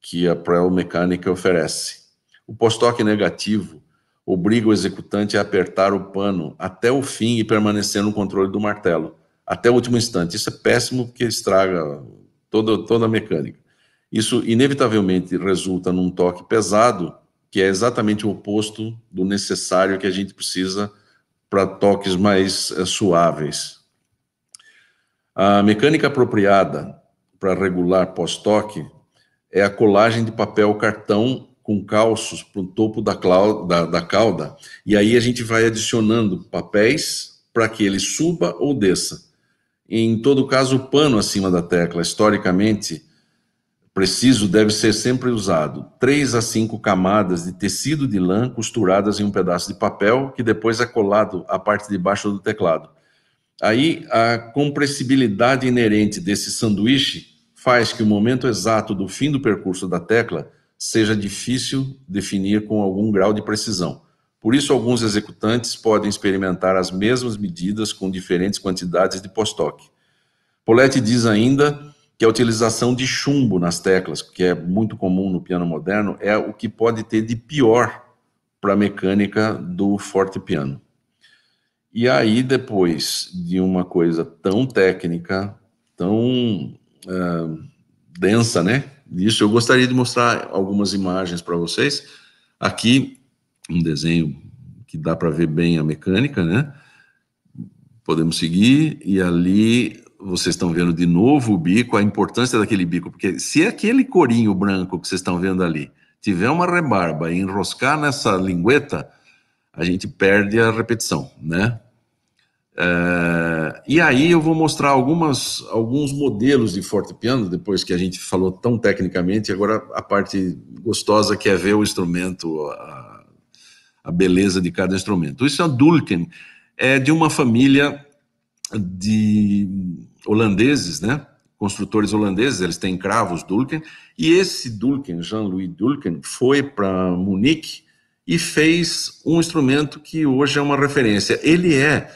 que a pré mecânica oferece. O pós-toque é negativo obriga o executante a apertar o pano até o fim e permanecer no controle do martelo, até o último instante. Isso é péssimo porque estraga toda, toda a mecânica. Isso inevitavelmente resulta num toque pesado, que é exatamente o oposto do necessário que a gente precisa para toques mais é, suaves. A mecânica apropriada para regular pós-toque é a colagem de papel cartão com calços para o topo da, da, da cauda, e aí a gente vai adicionando papéis para que ele suba ou desça. Em todo caso, o pano acima da tecla, historicamente, preciso deve ser sempre usado. Três a cinco camadas de tecido de lã costuradas em um pedaço de papel, que depois é colado à parte de baixo do teclado. Aí, a compressibilidade inerente desse sanduíche faz que o momento exato do fim do percurso da tecla seja difícil definir com algum grau de precisão. Por isso, alguns executantes podem experimentar as mesmas medidas com diferentes quantidades de post-toque. Poletti diz ainda que a utilização de chumbo nas teclas, que é muito comum no piano moderno, é o que pode ter de pior para a mecânica do forte piano. E aí, depois de uma coisa tão técnica, tão uh, densa, né? disso. Eu gostaria de mostrar algumas imagens para vocês. Aqui, um desenho que dá para ver bem a mecânica, né? Podemos seguir, e ali vocês estão vendo de novo o bico, a importância daquele bico, porque se aquele corinho branco que vocês estão vendo ali tiver uma rebarba e enroscar nessa lingueta, a gente perde a repetição, né? Eh, e aí eu vou mostrar algumas, alguns modelos de forte piano depois que a gente falou tão tecnicamente, agora a parte gostosa que é ver o instrumento, a, a beleza de cada instrumento. Isso é Dulken, é de uma família de holandeses, né? construtores holandeses, eles têm cravos Dulken, e esse Dulken, Jean-Louis Dulken, foi para Munique e fez um instrumento que hoje é uma referência. Ele é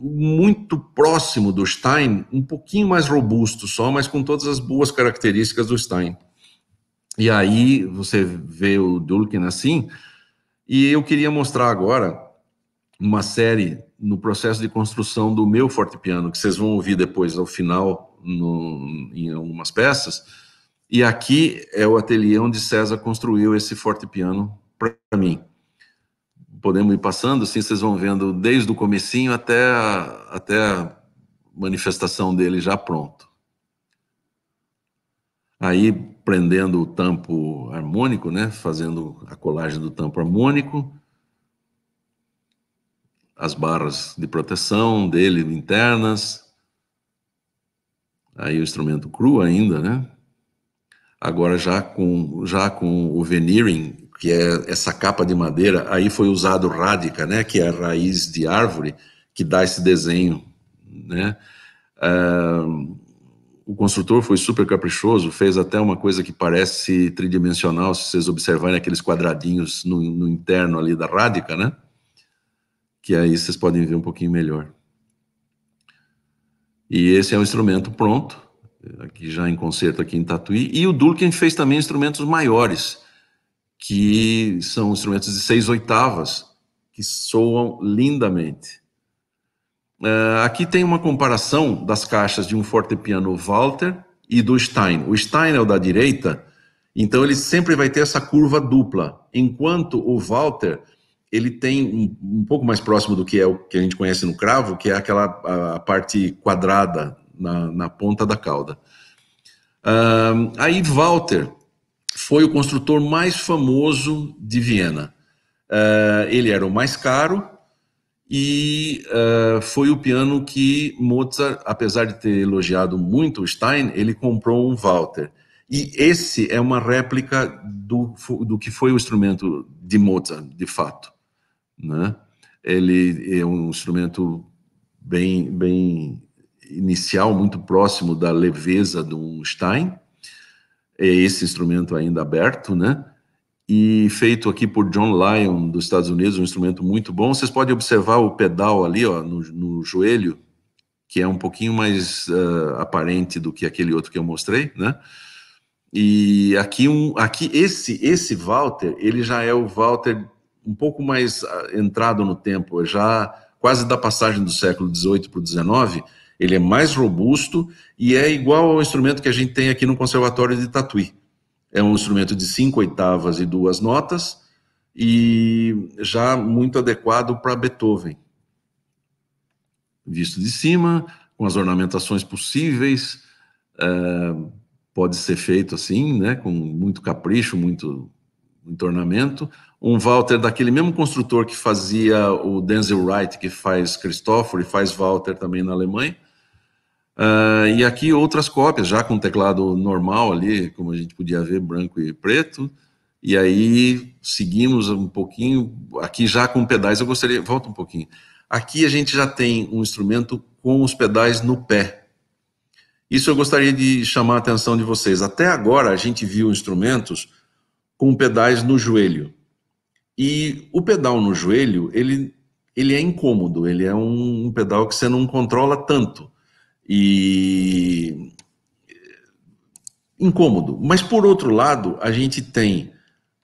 muito próximo do Stein, um pouquinho mais robusto só, mas com todas as boas características do Stein. E aí você vê o Dulkin assim, e eu queria mostrar agora uma série no processo de construção do meu fortepiano, que vocês vão ouvir depois ao final no, em algumas peças. E aqui é o ateliê onde César construiu esse fortepiano para mim podemos ir passando, assim, vocês vão vendo desde o comecinho até a, até a manifestação dele já pronto. Aí prendendo o tampo harmônico, né, fazendo a colagem do tampo harmônico, as barras de proteção dele internas, aí o instrumento cru ainda, né? Agora já com já com o veneering que é essa capa de madeira, aí foi usado rádica, né, que é a raiz de árvore, que dá esse desenho, né. Uh, o construtor foi super caprichoso, fez até uma coisa que parece tridimensional, se vocês observarem aqueles quadradinhos no, no interno ali da rádica, né, que aí vocês podem ver um pouquinho melhor. E esse é um instrumento pronto, aqui já em concerto aqui em Tatuí, e o gente fez também instrumentos maiores, que são instrumentos de seis oitavas, que soam lindamente. Uh, aqui tem uma comparação das caixas de um fortepiano Walter e do Stein. O Stein é o da direita, então ele sempre vai ter essa curva dupla, enquanto o Walter ele tem um, um pouco mais próximo do que é o que a gente conhece no cravo, que é aquela a, a parte quadrada na, na, ponta da cauda. Uh, aí Walter foi o construtor mais famoso de Viena. Uh, ele era o mais caro e uh, foi o piano que Mozart, apesar de ter elogiado muito Stein, ele comprou um Walter. E esse é uma réplica do, do que foi o instrumento de Mozart, de fato. Né? Ele é um instrumento bem, bem inicial, muito próximo da leveza de um Stein, é esse instrumento ainda aberto, né? E feito aqui por John Lyon, dos Estados Unidos, um instrumento muito bom. Vocês podem observar o pedal ali, ó, no, no joelho, que é um pouquinho mais uh, aparente do que aquele outro que eu mostrei, né? E aqui um, aqui esse esse Walter, ele já é o Walter um pouco mais ah, entrado no tempo, já quase da passagem do século XVIII para o XIX, ele é mais robusto e é igual ao instrumento que a gente tem aqui no Conservatório de Tatuí. É um instrumento de cinco oitavas e duas notas, e já muito adequado para Beethoven. Visto de cima, com as ornamentações possíveis, é, pode ser feito assim, né, com muito capricho, muito, muito ornamento. Um Walter daquele mesmo construtor que fazia o Denzel Wright, que faz Christopher e faz Walter também na Alemanha. Uh, e aqui outras cópias, já com teclado normal ali, como a gente podia ver, branco e preto. E aí seguimos um pouquinho, aqui já com pedais, eu gostaria, volta um pouquinho. Aqui a gente já tem um instrumento com os pedais no pé. Isso eu gostaria de chamar a atenção de vocês. Até agora a gente viu instrumentos com pedais no joelho. E o pedal no joelho, ele, ele é incômodo, ele é um, um pedal que você não controla tanto e eh, incômodo. Mas por outro lado, a gente tem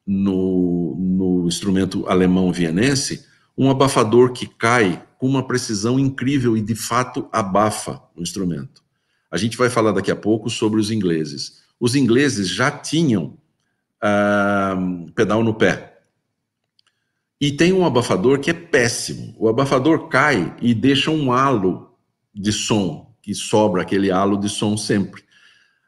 no, no instrumento alemão vienense um abafador que cai com uma precisão incrível e de fato abafa o instrumento. A gente vai falar daqui a pouco sobre os ingleses. Os ingleses já tinham ah, pedal no pé. E tem um abafador que é péssimo. O abafador cai e deixa um halo de som que sobra aquele halo de som sempre.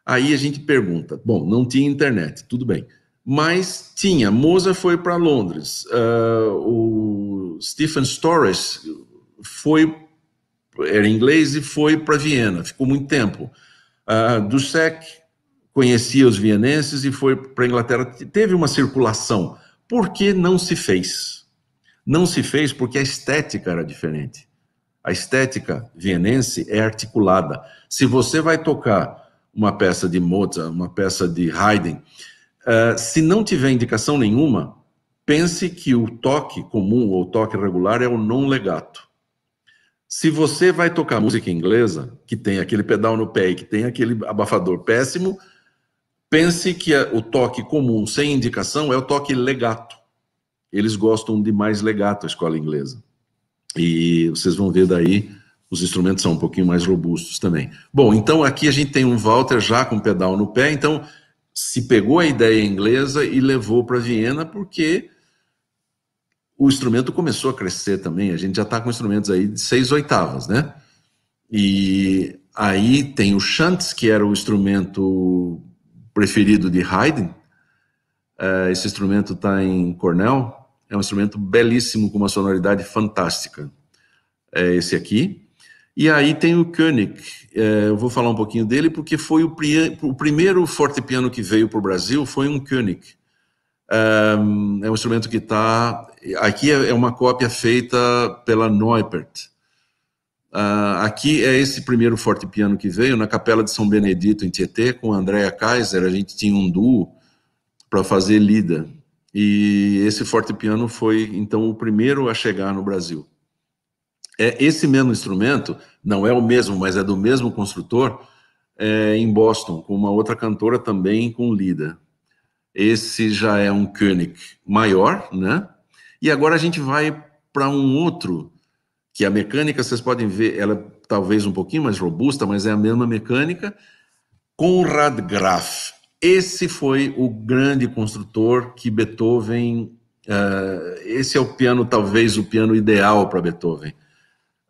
Aí a gente pergunta: bom, não tinha internet, tudo bem. Mas tinha. Moza foi para Londres. Uh, o Stephen Storrs foi, era inglês e foi para Viena, ficou muito tempo. Uh, Dussek conhecia os vienenses e foi para a Inglaterra. Teve uma circulação. Por que não se fez? Não se fez porque a estética era diferente. A estética vienense é articulada. Se você vai tocar uma peça de Mozart, uma peça de Haydn, eh, se não tiver indicação nenhuma, pense que o toque comum ou toque regular é o non legato. Se você vai tocar música inglesa, que tem aquele pedal no pé e que tem aquele abafador péssimo, pense que o toque comum sem indicação é o toque legato. Eles gostam de mais legato a escola inglesa. E vocês vão ver daí, os instrumentos são um pouquinho mais robustos também. Bom, então aqui a gente tem um Walter já com pedal no pé, então se pegou a ideia inglesa e levou para Viena, porque o instrumento começou a crescer também. A gente já está com instrumentos aí de seis oitavas, né? E aí tem o Shantz, que era o instrumento preferido de Haydn. É, esse instrumento está em Cornell, é um instrumento belíssimo, com uma sonoridade fantástica. É esse aqui. E aí tem o Koenig, é, eu vou falar um pouquinho dele, porque foi o, o primeiro fortepiano que veio para o Brasil, foi um Koenig. É, um instrumento que está... Aqui é, é uma cópia feita pela Neupert. aqui é esse primeiro fortepiano que veio, na Capela de São Benedito, em Tietê, com a Andrea Kaiser, a gente tinha um duo para fazer lida. E esse forte piano foi então o primeiro a chegar no Brasil. É esse mesmo instrumento, não é o mesmo, mas é do mesmo construtor, é, em Boston, com uma outra cantora também com Lida. Esse já é um König maior, né? E agora a gente vai para um outro, que a mecânica, vocês podem ver, ela é talvez um pouquinho mais robusta, mas é a mesma mecânica, Conrad Graf. Esse foi o grande construtor que Beethoven. Uh, esse é o piano, talvez o piano ideal para Beethoven.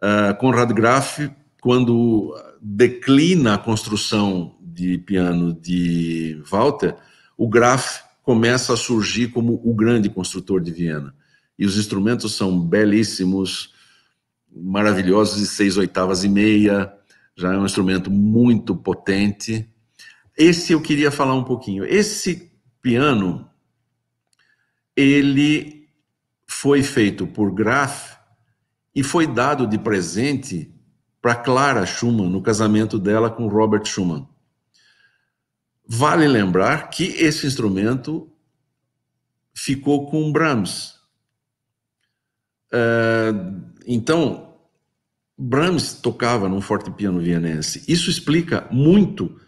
Uh, Conrad Graff, quando declina a construção de piano de Walter, o Graff começa a surgir como o grande construtor de Viena. E os instrumentos são belíssimos, maravilhosos, de seis oitavas e meia, já é um instrumento muito potente esse eu queria falar um pouquinho. Esse piano, ele foi feito por Graf e foi dado de presente para Clara Schumann no casamento dela com Robert Schumann. Vale lembrar que esse instrumento ficou com Brahms. É, então, Brahms tocava num forte piano vienense. Isso explica muito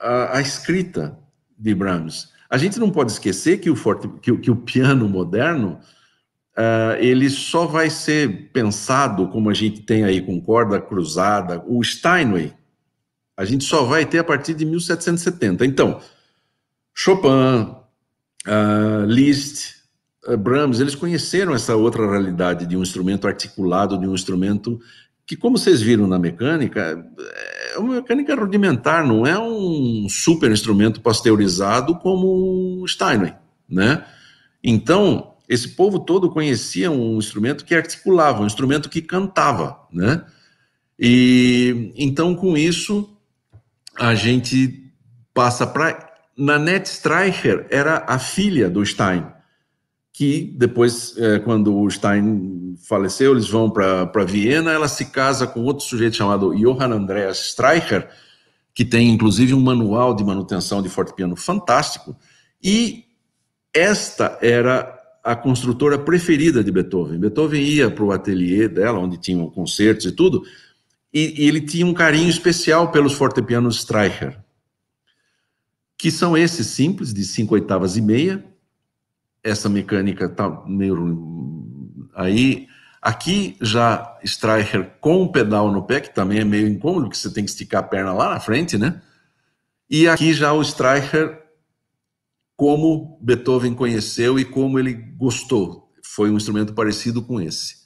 a, a escrita de Brahms. A gente não pode esquecer que o, forte, que, que o piano moderno Uh, ele só vai ser pensado, como a gente tem aí com corda cruzada, o Steinway, a gente só vai ter a partir de 1770. Então, Chopin, uh, Liszt, uh, Brahms, eles conheceram essa outra realidade de um instrumento articulado, de um instrumento que, como vocês viram na mecânica, é uma mecânica rudimentar, não é um super instrumento pasteurizado como o Steinway, né? Então, esse povo todo conhecia um instrumento que articulava, um instrumento que cantava, né? E então com isso a gente passa para Nanette Streicher era a filha do Stein, que depois, é, quando o Stein faleceu, eles vão para Viena, ela se casa com outro sujeito chamado Johann Andreas Streicher, que tem inclusive um manual de manutenção de fortepiano fantástico, e esta era a construtora preferida de Beethoven. Beethoven ia para o ateliê dela, onde tinham concertos e tudo, e, e, ele tinha um carinho especial pelos fortepianos Streicher, que são esses simples, de cinco oitavas e meia, essa mecânica tá meio aí aqui já Streicher com o pedal no pé que também é meio incômodo que você tem que esticar a perna lá na frente, né? E aqui já o Streicher como Beethoven conheceu e como ele gostou, foi um instrumento parecido com esse.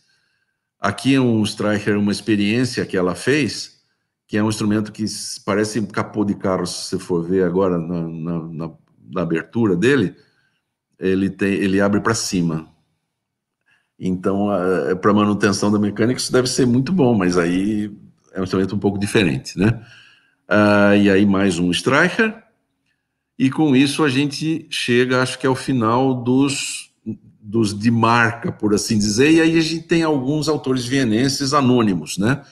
Aqui é um Streicher, uma experiência que ela fez, que é um instrumento que parece capô de carro, se você for ver agora na, na, na, na abertura dele, ele, tem, ele abre para cima. Então, é, para manutenção da mecânica, isso deve ser muito bom, mas aí é um instrumento um pouco diferente, né? Ah, e aí mais um striker E com isso a gente chega, acho que é o final dos, dos de marca, por assim dizer. E aí a gente tem alguns autores vienenses anônimos, né?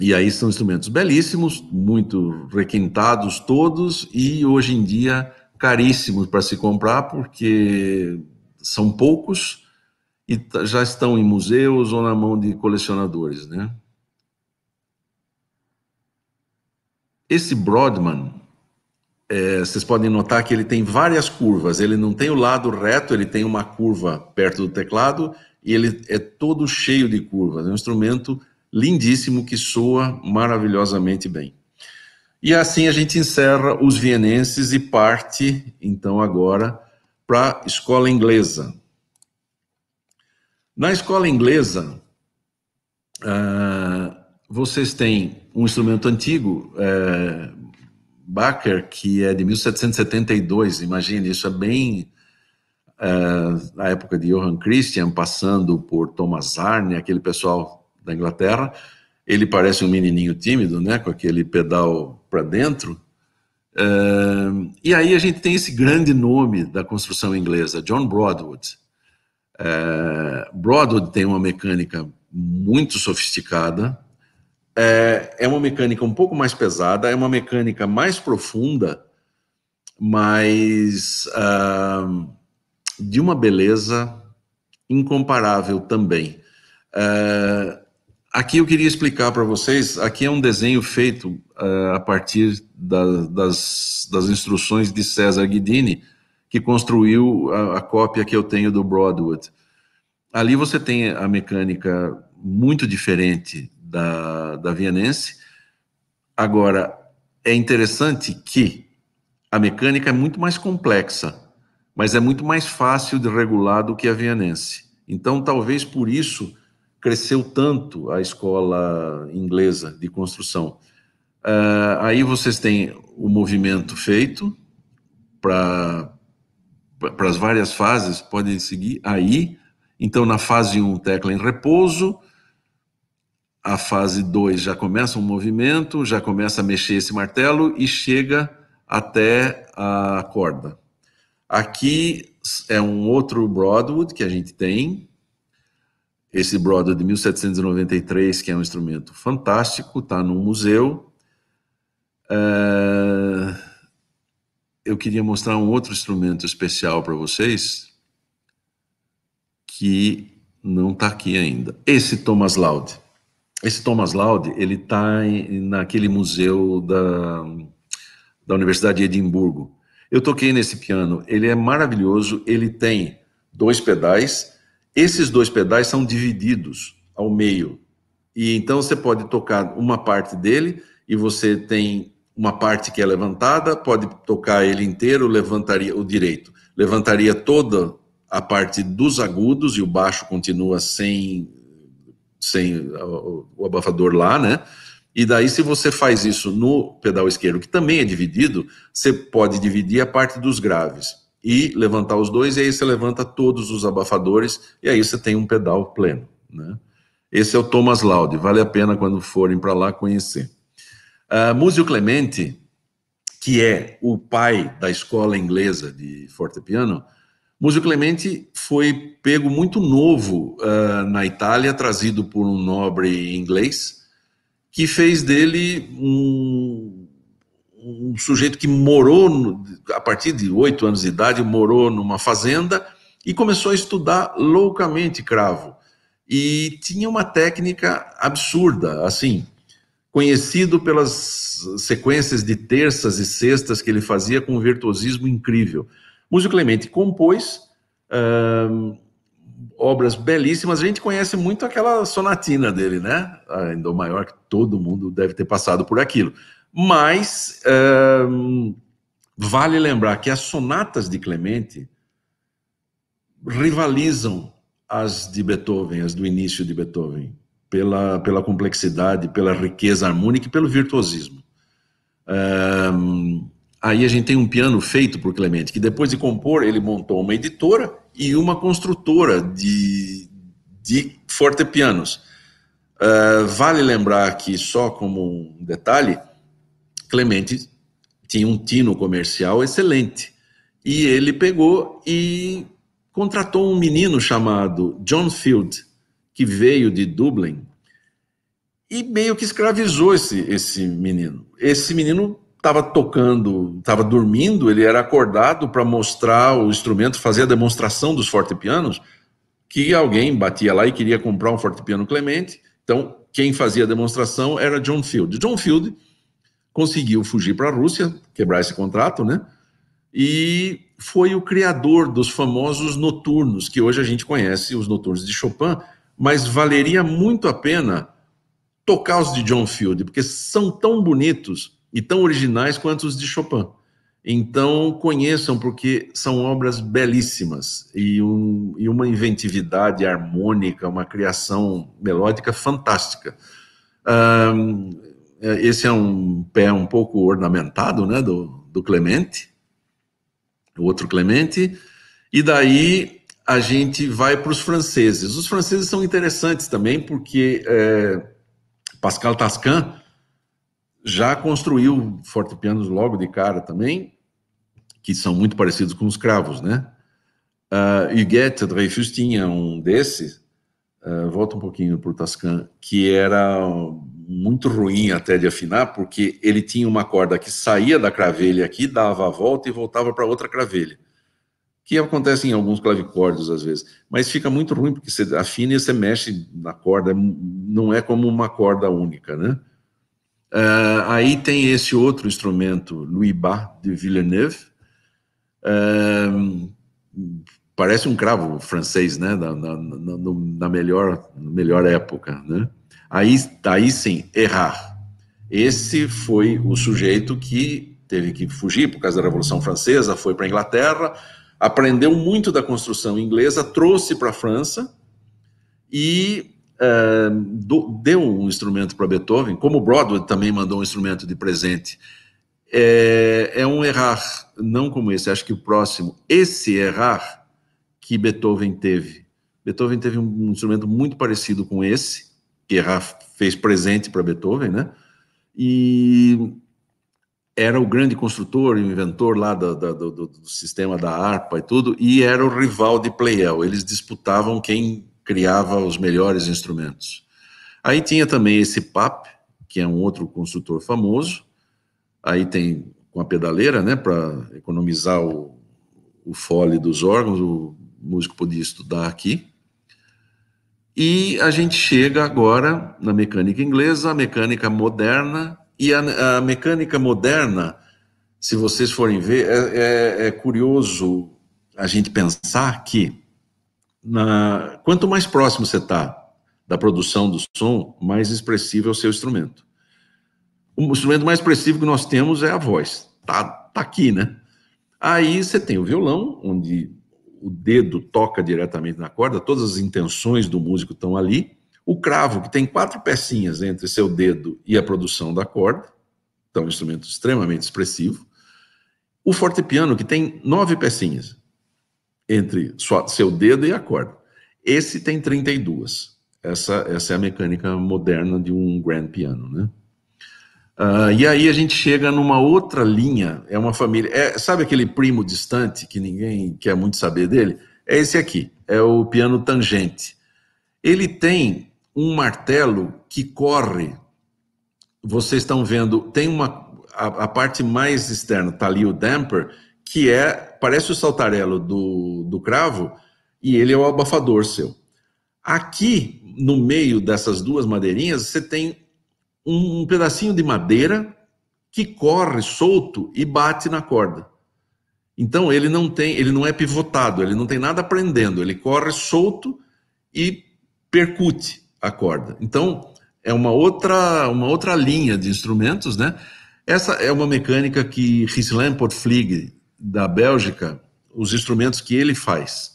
E aí são instrumentos belíssimos, muito requintados todos, e hoje em dia caríssimos para se comprar, porque são poucos e já estão em museus ou na mão de colecionadores, né? Esse Broadman, é, vocês podem notar que ele tem várias curvas. Ele não tem o lado reto, ele tem uma curva perto do teclado e ele é todo cheio de curvas. É um instrumento lindíssimo que soa maravilhosamente bem. E assim a gente encerra os vienenses e parte, então, agora para a escola inglesa. Na escola inglesa, uh, vocês têm um instrumento antigo, uh, é, Bacher, que é de 1772, imagine, isso é bem uh, época de Johann Christian, passando por Thomas Arne, aquele pessoal da Inglaterra, ele parece um menininho tímido, né, com aquele pedal para dentro. Eh, e aí a gente tem esse grande nome da construção inglesa, John Broadwood. Eh, Broadwood tem uma mecânica muito sofisticada, é, é uma mecânica um pouco mais pesada, é uma mecânica mais profunda, mas uh, de uma beleza incomparável também. Uh, Aqui eu queria explicar para vocês, aqui é um desenho feito uh, a partir da, das, das, instruções de César Guidini, que construiu a, a, cópia que eu tenho do Broadwood. Ali você tem a mecânica muito diferente da, da vienense. Agora, é interessante que a mecânica é muito mais complexa, mas é muito mais fácil de regular do que a vienense. Então, talvez por isso cresceu tanto a escola inglesa de construção. Uh, aí vocês têm o movimento feito para as várias fases, podem seguir aí. Então, na fase 1, um, tecla em repouso. A fase 2 já começa um movimento, já começa a mexer esse martelo e chega até a corda. Aqui é um outro Broadwood que a gente tem, esse Brother de 1793, que é um instrumento fantástico, está no museu. É, eu queria mostrar um outro instrumento especial para vocês, que não está aqui ainda. Esse Thomas Laud, Esse Thomas Laud, ele está naquele museu da, da Universidade de Edimburgo. Eu toquei nesse piano, ele é maravilhoso, ele tem dois pedais, esses dois pedais são divididos ao meio. E então você pode tocar uma parte dele e você tem uma parte que é levantada, pode tocar ele inteiro, levantaria o direito. Levantaria toda a parte dos agudos e o baixo continua sem sem o abafador lá, né? E daí, se você faz isso no pedal esquerdo, que também é dividido, você pode dividir a parte dos graves e levantar os dois, e aí você levanta todos os abafadores, e aí você tem um pedal pleno. Né? Esse é o Thomas Laude, vale a pena quando forem para lá conhecer. Uh, Múzio Clemente, que é o pai da escola inglesa de fortepiano, Múzio Clemente foi pego muito novo uh, na Itália, trazido por um nobre inglês, que fez dele um um sujeito que morou, no, a partir de oito anos de idade, morou numa fazenda e começou a estudar loucamente cravo. E tinha uma técnica absurda, assim, conhecido pelas sequências de terças e sextas que ele fazia com um virtuosismo incrível. Múcio Clemente compôs obras belíssimas. A gente conhece muito aquela sonatina dele, né? Ah, em Dó maior, que todo mundo deve ter passado por aquilo. Mas vale lembrar que as sonatas de Clemente rivalizam as de Beethoven, as do início de Beethoven, pela, pela complexidade, pela riqueza harmônica e pelo virtuosismo. aí a gente tem um piano feito por Clemente, que depois de compor, ele montou uma editora e uma construtora de, de fortepianos. Uh, vale lembrar aqui, só como um detalhe, Clemente tinha um tino comercial excelente. E ele pegou e contratou um menino chamado John Field, que veio de Dublin, e meio que escravizou esse, esse menino. Esse menino estava tocando, estava dormindo, ele era acordado para mostrar o instrumento, fazer a demonstração dos fortepianos, que alguém batia lá e queria comprar um fortepiano Clemente. Então, quem fazia a demonstração era John Field. John Field conseguiu fugir para a Rússia, quebrar esse contrato, né? E foi o criador dos famosos noturnos, que hoje a gente conhece, os noturnos de Chopin, mas valeria muito a pena tocar os de John Field, porque são tão bonitos e tão originais quanto os de Chopin. Então, conheçam, porque são obras belíssimas e, um, e uma inventividade harmônica, uma criação melódica fantástica. Um, é, esse é um pé um pouco ornamentado, né, do, do Clemente, o outro Clemente. E daí a gente vai para os franceses. Os franceses são interessantes também, porque é, Pascal Tascan já construiu fortepianos logo de cara também, que são muito parecidos com os cravos, né? Uh, Huguette Dreyfus tinha um desses, uh, volta um pouquinho para o Tascan, que era muito ruim até de afinar, porque ele tinha uma corda que saía da cravelha aqui, dava a volta e voltava para outra cravelha. Que acontece em alguns clavicórdios às vezes, mas fica muito ruim porque você afina e você mexe na corda, é não é como uma corda única, né? Uh, aí tem esse outro instrumento, Louis Bas de Villeneuve, uh, parece um cravo francês, né? Na, na, na, na melhor, melhor época, né? Aí, aí sim, errar. Esse foi o sujeito que teve que fugir por causa da Revolução Francesa, foi para a Inglaterra, aprendeu muito da construção inglesa, trouxe para a França e eh, do, deu um instrumento para Beethoven, como Broadway também mandou um instrumento de presente. É, é, um errar, não como esse, acho que o próximo. Esse errar que Beethoven teve. Beethoven teve um instrumento muito parecido com esse, que Raff fez presente para Beethoven, né? E era o grande construtor e inventor lá do, do, do, do, sistema da harpa e tudo, e era o rival de Pleyel. Eles disputavam quem criava os melhores instrumentos. Aí tinha também esse Pap, que é um outro construtor famoso. Aí tem com a pedaleira, né, para economizar o, o fole dos órgãos, o músico podia estudar aqui. E a gente chega agora na mecânica inglesa, a mecânica moderna, e a, a mecânica moderna, se vocês forem ver, é, é, é curioso a gente pensar que na, quanto mais próximo você está da produção do som, mais expressivo é o seu instrumento. O instrumento mais expressivo que nós temos é a voz, tá, tá aqui, né? Aí você tem o violão, onde o dedo toca diretamente na corda, todas as intenções do músico estão ali. O cravo, que tem quatro pecinhas entre seu dedo e a produção da corda, então é um instrumento extremamente expressivo. O fortepiano, que tem nove pecinhas entre sua, seu dedo e a corda. Esse tem 32. Essa, essa é a mecânica moderna de um grand piano, né? Uh, e aí a gente chega numa outra linha, é uma família. É, sabe aquele primo distante que ninguém quer muito saber dele? É esse aqui, é o piano tangente. Ele tem um martelo que corre. Vocês estão vendo, tem uma. A, a parte mais externa, está ali o damper, que é. Parece o saltarelo do, do cravo, e ele é o abafador seu. Aqui, no meio dessas duas madeirinhas, você tem um pedacinho de madeira que corre solto e bate na corda. Então ele não tem, ele não é pivotado, ele não tem nada prendendo, ele corre solto e percute a corda. Então é uma outra, uma outra linha de instrumentos, né? Essa é uma mecânica que Rislan Portflieg da Bélgica, os instrumentos que ele faz.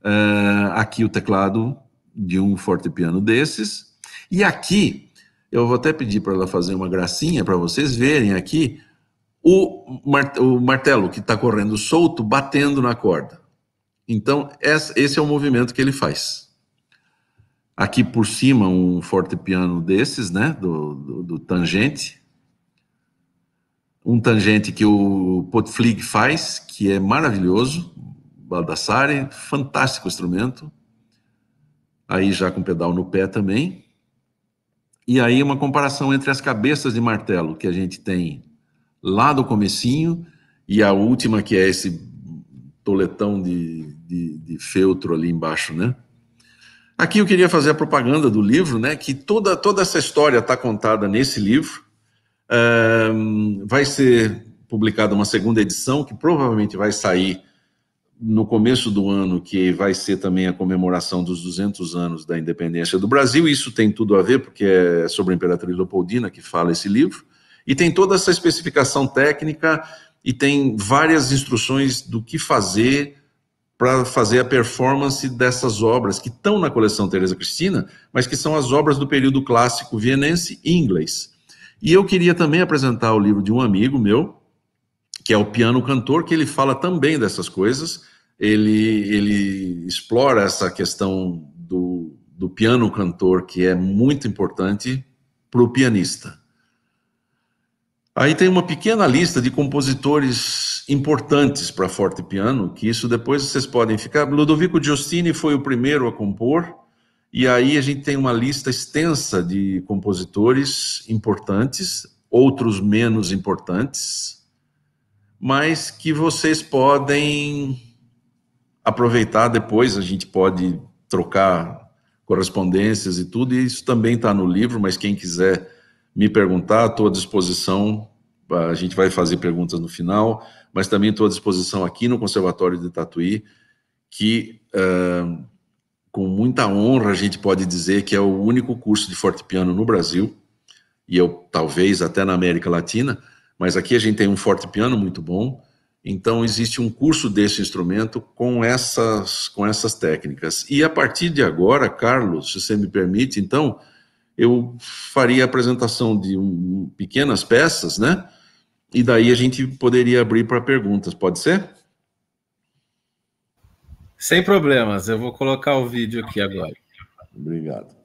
Uh, aqui o teclado de um fortepiano desses e aqui eu vou até pedir para ela fazer uma gracinha para vocês verem aqui o, o martelo que está correndo solto, batendo na corda. Então, esse é o movimento que ele faz. Aqui por cima, um fortepiano desses, né, do, do, do tangente. Um tangente que o Potflig faz, que é maravilhoso. Baldassare, fantástico instrumento. Aí já com pedal no pé também. E aí uma comparação entre as cabeças de martelo que a gente tem lá do comecinho e a última que é esse toletão de, de, de feltro ali embaixo, né? Aqui eu queria fazer a propaganda do livro, né? Que toda, toda essa história está contada nesse livro. Um, vai ser publicada uma segunda edição que provavelmente vai sair no começo do ano, que vai ser também a comemoração dos 200 anos da independência do Brasil. Isso tem tudo a ver, porque é sobre a Imperatriz Leopoldina que fala esse livro. E tem toda essa especificação técnica e tem várias instruções do que fazer para fazer a performance dessas obras que estão na coleção Teresa Cristina, mas que são as obras do período clássico vienense e inglês. E eu queria também apresentar o livro de um amigo meu, que é o piano cantor, que ele fala também dessas coisas ele, ele explora essa questão do, do piano cantor, que é muito importante para o pianista. Aí tem uma pequena lista de compositores importantes para forte piano, que isso depois vocês podem ficar. Ludovico Giustini foi o primeiro a compor, e aí a gente tem uma lista extensa de compositores importantes, outros menos importantes, mas que vocês podem aproveitar depois, a gente pode trocar correspondências e tudo, e isso também está no livro, mas quem quiser me perguntar, estou à disposição, a gente vai fazer perguntas no final, mas também estou à disposição aqui no Conservatório de Tatuí, que uh, com muita honra a gente pode dizer que é o único curso de fortepiano no Brasil, e eu talvez até na América Latina, mas aqui a gente tem um fortepiano muito bom, então, existe um curso desse instrumento com essas, com essas técnicas. E a partir de agora, Carlos, se você me permite, então, eu faria a apresentação de um, pequenas peças, né? E daí a gente poderia abrir para perguntas, pode ser? Sem problemas, eu vou colocar o vídeo aqui agora. Obrigado.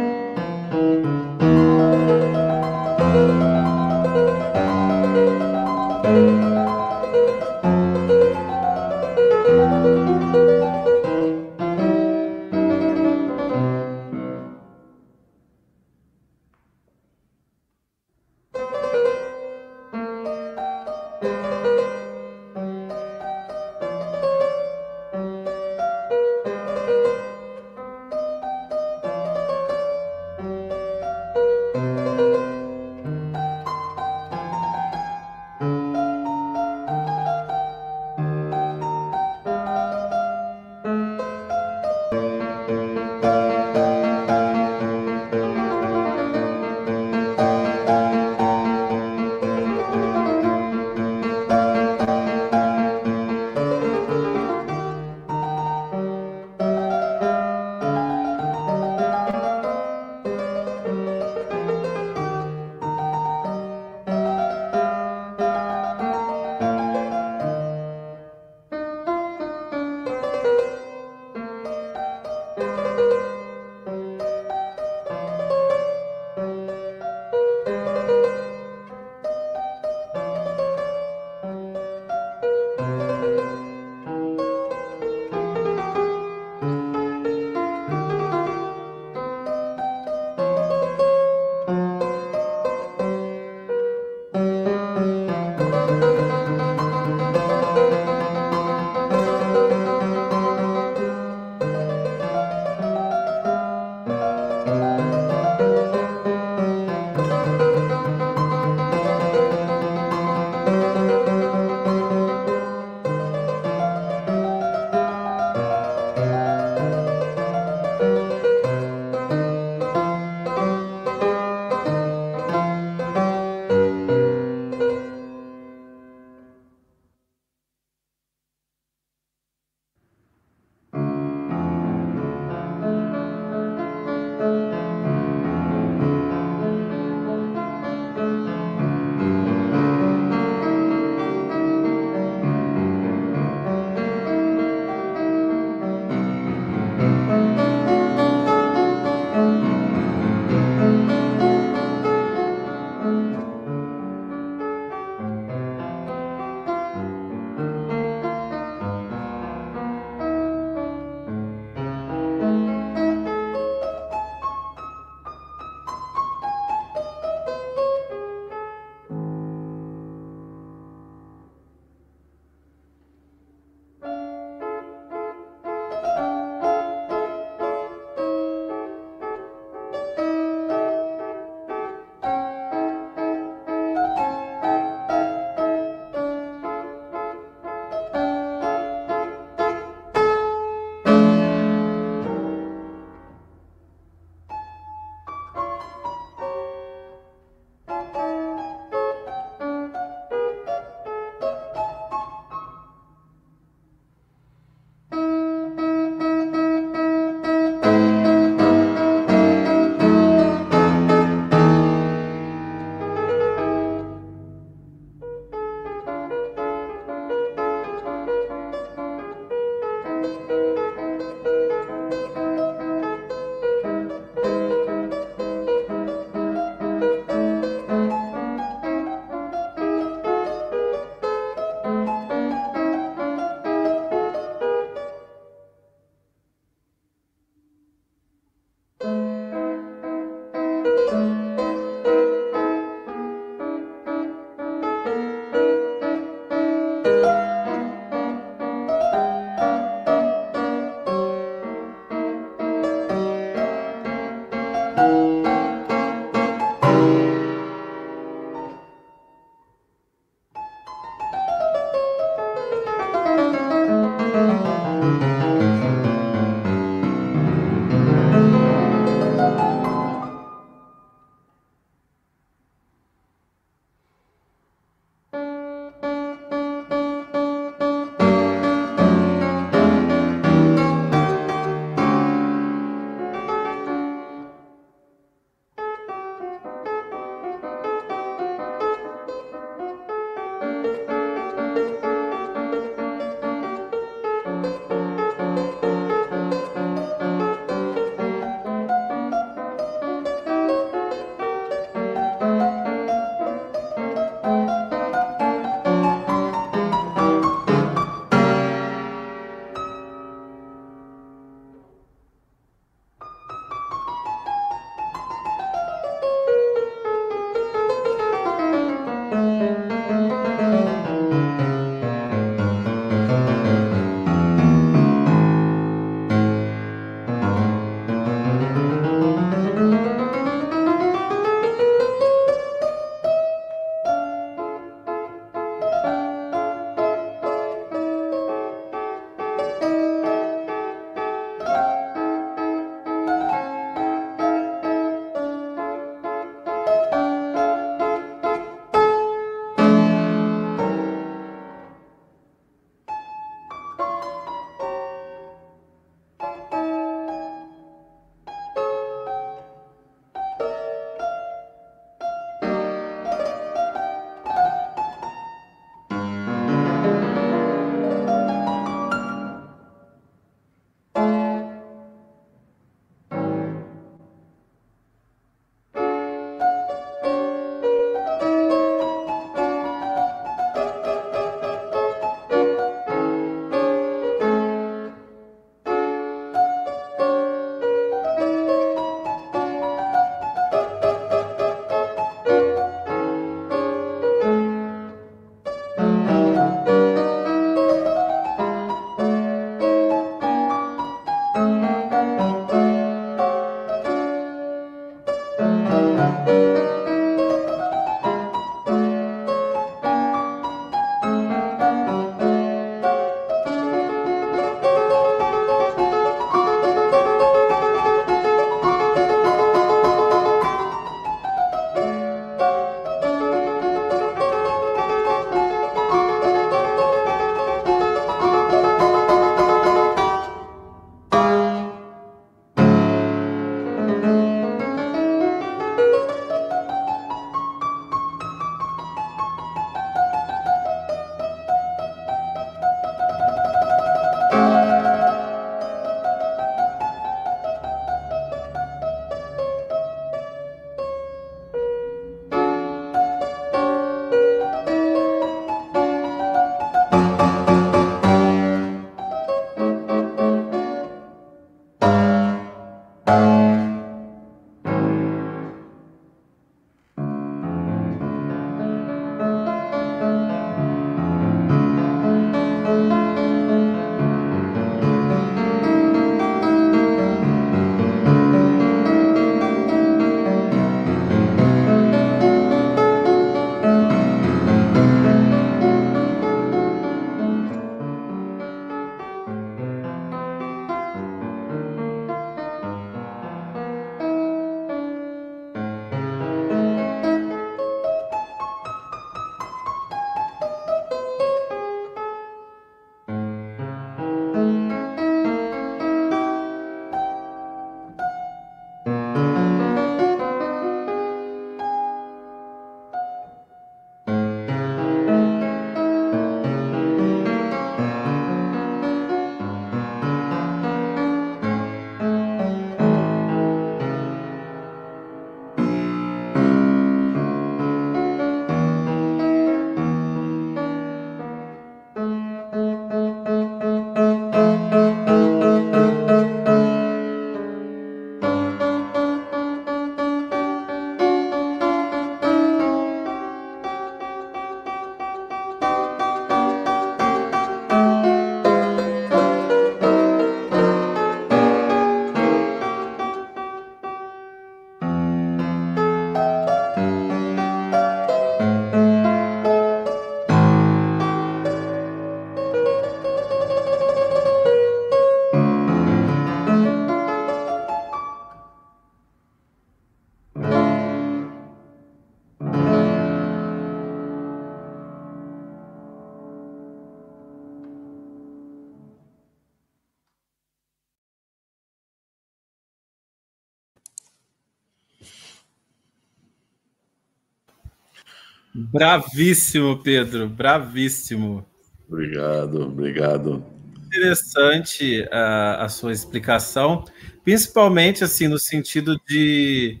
Bravíssimo, Pedro, bravíssimo. Obrigado, obrigado. Interessante a, a sua explicação, principalmente assim no sentido de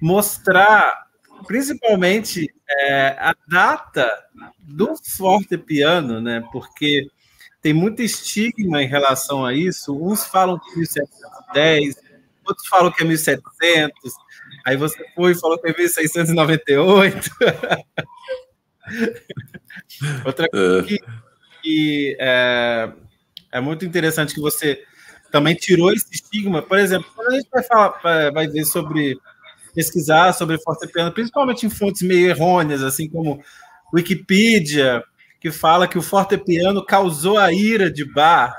mostrar, principalmente é, a data do forte piano, né? Porque tem muito estigma em relação a isso. Uns falam que 1710, é outros falam que é 1700, Aí você foi e falou TV 698. Outra é. coisa que, que é, é, muito interessante que você também tirou esse estigma. Por exemplo, quando a gente vai, falar, é, vai ver sobre pesquisar sobre forcepiano, principalmente em fontes meio errôneas, assim como Wikipedia, que fala que o Forte piano causou a ira de Bar.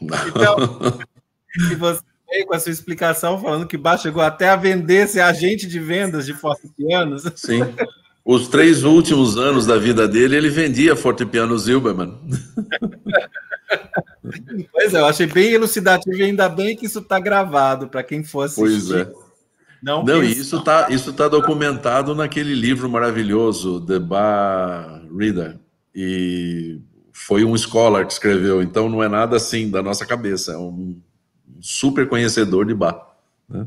então, se você bem com a sua explicação, falando que Bach chegou até a vender ser agente de vendas de fortepianos. Sim. Os três últimos anos da vida dele, ele vendia fortepianos Zilberman. Pois é, eu achei bem elucidativo e ainda bem que isso está gravado para quem for assistir. Pois é. Não, Não e isso está isso tá documentado naquele livro maravilhoso, The Bar Reader. E foi um scholar que escreveu, então não é nada assim da nossa cabeça, é um super conhecedor de bar. Né?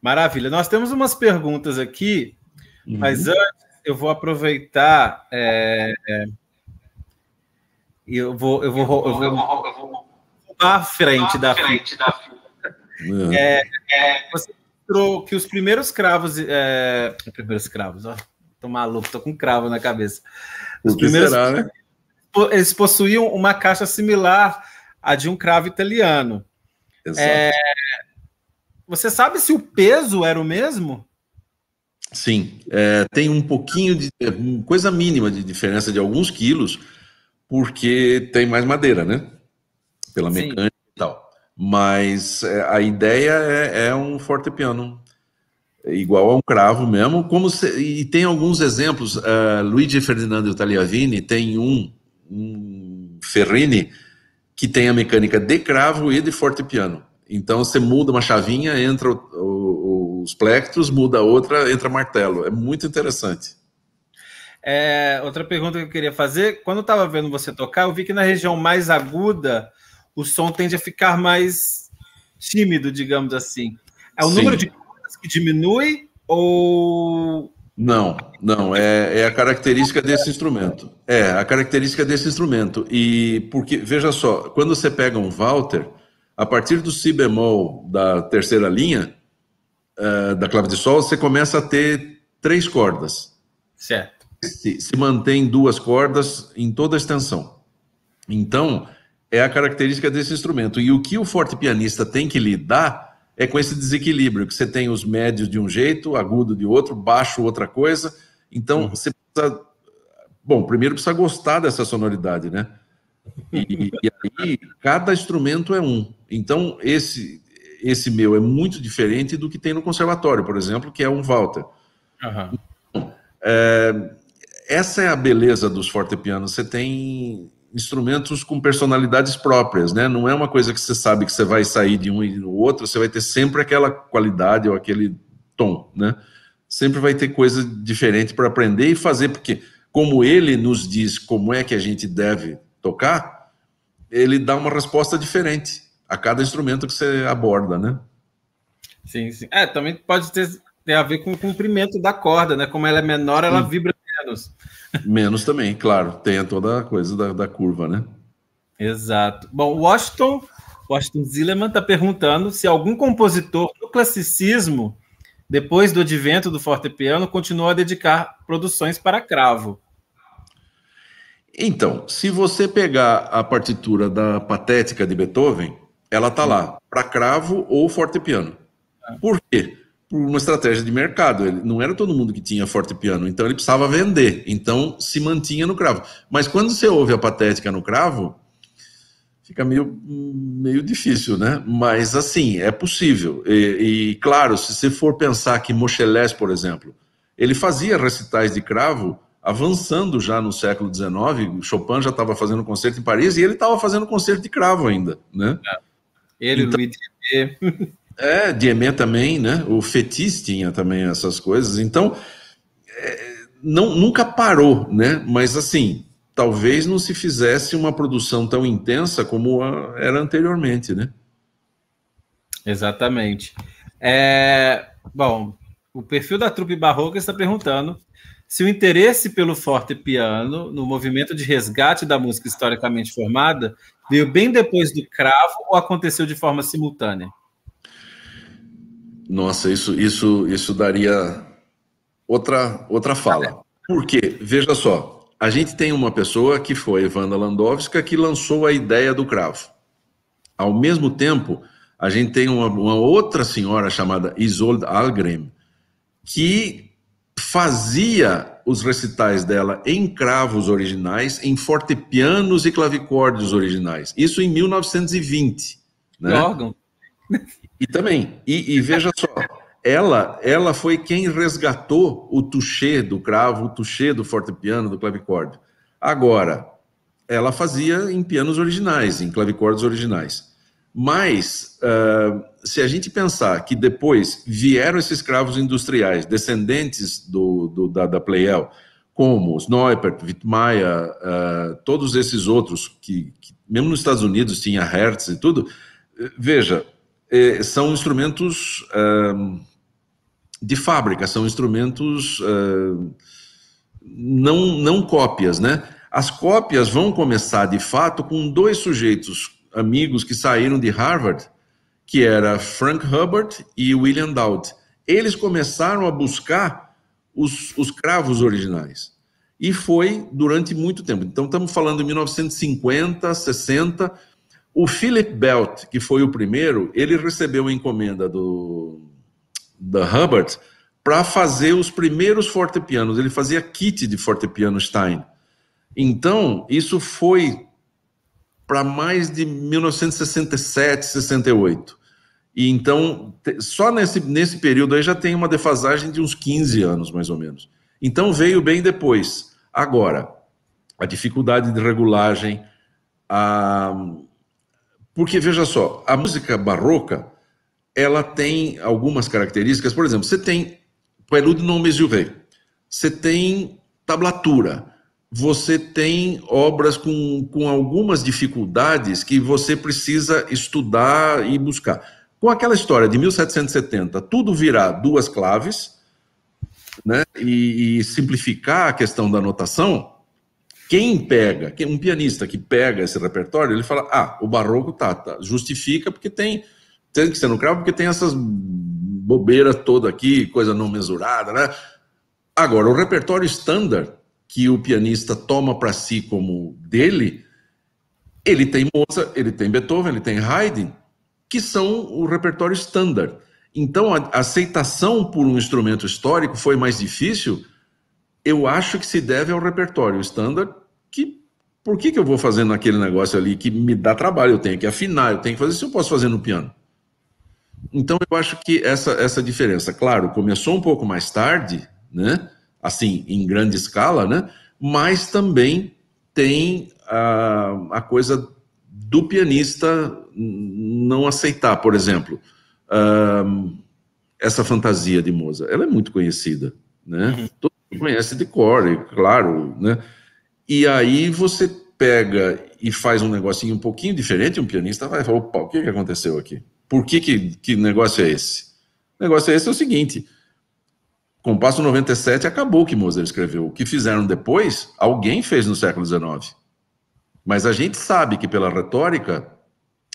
Maravilha. Nós temos umas perguntas aqui, uhum. mas antes eu vou aproveitar. É, é, eu vou, eu vou, eu vou, eu vou, eu vou à frente da frente da é. é, é, você mostrou que os primeiros cravos, é, primeiros cravos, ó, tô maluco, tô com cravo na cabeça. Os primeiros, será, né? eles possuíam uma caixa similar à de um cravo italiano. Exato. É... Você sabe se o peso era o mesmo? Sim, é, tem um pouquinho de é, coisa mínima de diferença de alguns quilos, porque tem mais madeira, né? Pela mecânica Sim. e tal. Mas é, a ideia é, é um fortepiano, é igual a um cravo mesmo. Como se, e tem alguns exemplos. Uh, Luigi Ferdinando Tagliavini tem um, um Ferrini que tem a mecânica de cravo e de fortepiano. Então você muda uma chavinha, entra o, o, os plectros, muda outra, entra martelo. É muito interessante. É, outra pergunta que eu queria fazer: quando eu estava vendo você tocar, eu vi que na região mais aguda o som tende a ficar mais tímido, digamos assim. É o Sim. número de cordas que diminui ou não, não, é, é a característica desse instrumento. É, a característica desse instrumento. E porque, veja só, quando você pega um Walter, a partir do Si bemol da terceira linha, uh, da clave de Sol, você começa a ter três cordas. Certo. Se, se mantém duas cordas em toda a extensão. Então, é a característica desse instrumento. E o que o forte pianista tem que lidar é com esse desequilíbrio, que você tem os médios de um jeito, agudo de outro, baixo outra coisa. Então, uhum. você precisa. Bom, primeiro precisa gostar dessa sonoridade, né? E, e, aí, cada instrumento é um. Então, esse esse meu é muito diferente do que tem no conservatório, por exemplo, que é um Walter. Uhum. É, essa é a beleza dos fortepianos. Você tem instrumentos com personalidades próprias, né? Não é uma coisa que você sabe que você vai sair de um e no outro, você vai ter sempre aquela qualidade ou aquele tom, né? Sempre vai ter coisa diferente para aprender e fazer, porque como ele nos diz como é que a gente deve tocar, ele dá uma resposta diferente a cada instrumento que você aborda, né? Sim, sim. É, também pode ter, ter a ver com o comprimento da corda, né? Como ela é menor, ela sim. vibra menos. Menos também, claro. Tem toda a coisa da, da curva, né? Exato. Bom, Washington, Washington Zilleman está perguntando se algum compositor do classicismo, depois do advento do fortepiano, continuou a dedicar produções para cravo. Então, se você pegar a partitura da Patética de Beethoven, ela tá lá, para cravo ou fortepiano. Ah. Por quê? uma estratégia de mercado. Ele, não era todo mundo que tinha forte piano, então ele precisava vender. Então se mantinha no cravo. Mas quando você ouve a patética no cravo, fica meio, meio difícil, né? Mas assim, é possível. E, e claro, se você for pensar que Mocheles, por exemplo, ele fazia recitais de cravo avançando já no século XIX, Chopin já estava fazendo concerto em Paris e ele estava fazendo concerto de cravo ainda, né? É. Ele, então, Luiz É, Diemé também, né? O Fetis tinha também essas coisas. Então, é, não, nunca parou, né? Mas assim, talvez não se fizesse uma produção tão intensa como a, era anteriormente, né? Exatamente. É, bom, o perfil da trupe barroca está perguntando se o interesse pelo forte piano no movimento de resgate da música historicamente formada veio bem depois do cravo ou aconteceu de forma simultânea. Nossa, isso, isso, isso daria outra, outra fala. Porque, veja só, a gente tem uma pessoa que foi Evanda Landowska que lançou a ideia do cravo. Ao mesmo tempo, a gente tem uma, uma outra senhora chamada Isolde Algrim que fazia os recitais dela em cravos originais, em fortepianos e clavicórdios originais. Isso em 1920. Né? Órgão. E também, e, e veja só, ela ela foi quem resgatou o touché do cravo, o touché do fortepiano, do clavicórdio. Agora, ela fazia em pianos originais, em clavicordas originais. Mas, uh, se a gente pensar que depois vieram esses cravos industriais, descendentes do, do da, da Playel, como os Wittmaier, uh, ah, todos esses outros, que, que, mesmo nos Estados Unidos tinha Hertz e tudo, eh, veja, é, são instrumentos de fábrica, são instrumentos não, não cópias, né? As cópias vão começar, de fato, com dois sujeitos amigos que saíram de Harvard, que era Frank Hubbard e William Dowd. Eles começaram a buscar os, os cravos originais. E foi durante muito tempo. Então, estamos falando de 1950, 60, o Philip Belt, que foi o primeiro, ele recebeu uma encomenda do da Hubbard para fazer os primeiros fortepianos. Ele fazia kit de fortepiano Stein. Então, isso foi para mais de 1967, 68. E então, só nesse, nesse período aí já tem uma defasagem de uns 15 anos, mais ou menos. Então, veio bem depois. Agora, a dificuldade de regulagem, a porque, veja só, a música barroca, ela tem algumas características. Por exemplo, você tem Prelude non mesuré, você tem tablatura, você tem obras com, com algumas dificuldades que você precisa estudar e buscar. Com aquela história de 1770, tudo virá duas claves, né, e, e simplificar a questão da notação, quem pega, um pianista que pega esse repertório, ele fala: ah, o barroco tá, tá. justifica porque tem, tem que ser no cravo, porque tem essas bobeiras toda aqui, coisa não mesurada, né? Agora, o repertório standard que o pianista toma para si como dele, ele tem Mozart, ele tem Beethoven, ele tem Haydn, que são o repertório standard. Então, a aceitação por um instrumento histórico foi mais difícil, eu acho que se deve ao repertório standard que por que, que eu vou fazendo aquele negócio ali que me dá trabalho? Eu tenho que afinar, eu tenho que fazer se eu posso fazer no piano. Então eu acho que essa, essa diferença, claro, começou um pouco mais tarde, né? Assim, em grande escala, né? Mas também tem a, a coisa do pianista não aceitar, por exemplo, uh, essa fantasia de Moza Ela é muito conhecida, né? Uhum. Todo mundo conhece de cor, claro, né? E aí você pega e faz um negocinho um pouquinho diferente, um pianista vai falar, opa, o que, que aconteceu aqui? Por que, que, que negócio é esse? O negócio é esse é o seguinte, compasso 97 acabou o que Mozart escreveu. O que fizeram depois, alguém fez no século XIX. Mas a gente sabe que pela retórica,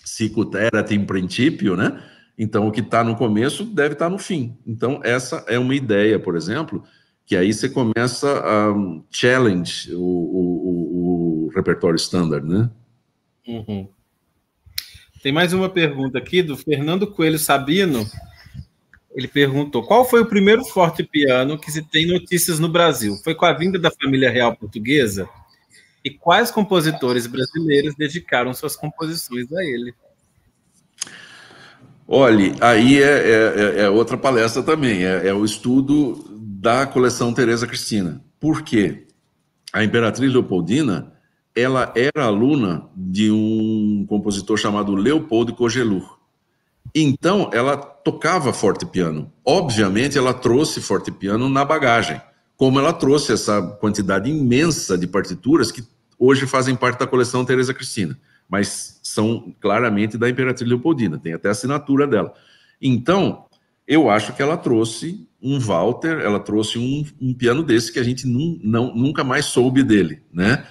sicut erat in principio, né? Então, o que está no começo deve estar tá no fim. Então, essa é uma ideia, por exemplo, que aí você começa a um, challenge o, o, o, o repertório standard, né? Uhum. Tem mais uma pergunta aqui do Fernando Coelho Sabino. Ele perguntou: qual foi o primeiro forte piano que se tem notícias no Brasil? Foi com a vinda da família real portuguesa? E quais compositores brasileiros dedicaram suas composições a ele? Olha, aí é, é, é, é outra palestra também, é, é o estudo da coleção Teresa Cristina. Por quê? A Imperatriz Leopoldina, ela era aluna de um compositor chamado Leopoldo Cogelur. Então, ela tocava forte piano. Obviamente, ela trouxe forte piano na bagagem, como ela trouxe essa quantidade imensa de partituras que hoje fazem parte da coleção Teresa Cristina, mas são claramente da Imperatriz Leopoldina, tem até a assinatura dela. Então, eu acho que ela trouxe um Walter, ela trouxe um, um piano desse que a gente não, não, nunca mais soube dele, né?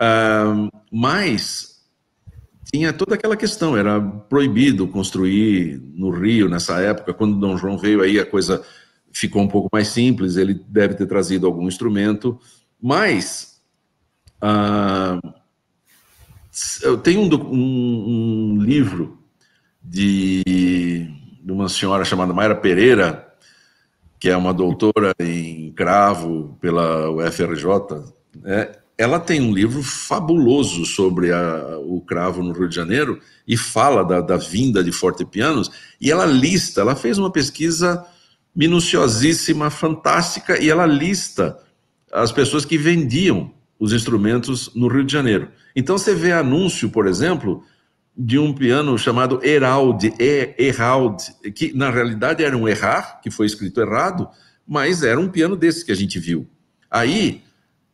Uh, mas tinha toda aquela questão, era proibido construir no Rio nessa época, quando Dom João veio aí a coisa ficou um pouco mais simples, ele deve ter trazido algum instrumento, mas uh, eu tenho um, um, um livro de de uma senhora chamada Mayra Pereira, que é uma doutora em cravo pela UFRJ, né? ela tem um livro fabuloso sobre a, o cravo no Rio de Janeiro e fala da, da vinda de fortepianos, e ela lista, ela fez uma pesquisa minuciosíssima, fantástica, e ela lista as pessoas que vendiam os instrumentos no Rio de Janeiro. Então você vê anúncio, por exemplo, de um piano chamado Herald, e, Herald, que na realidade era um errar, que foi escrito errado, mas era um piano desse que a gente viu. Aí,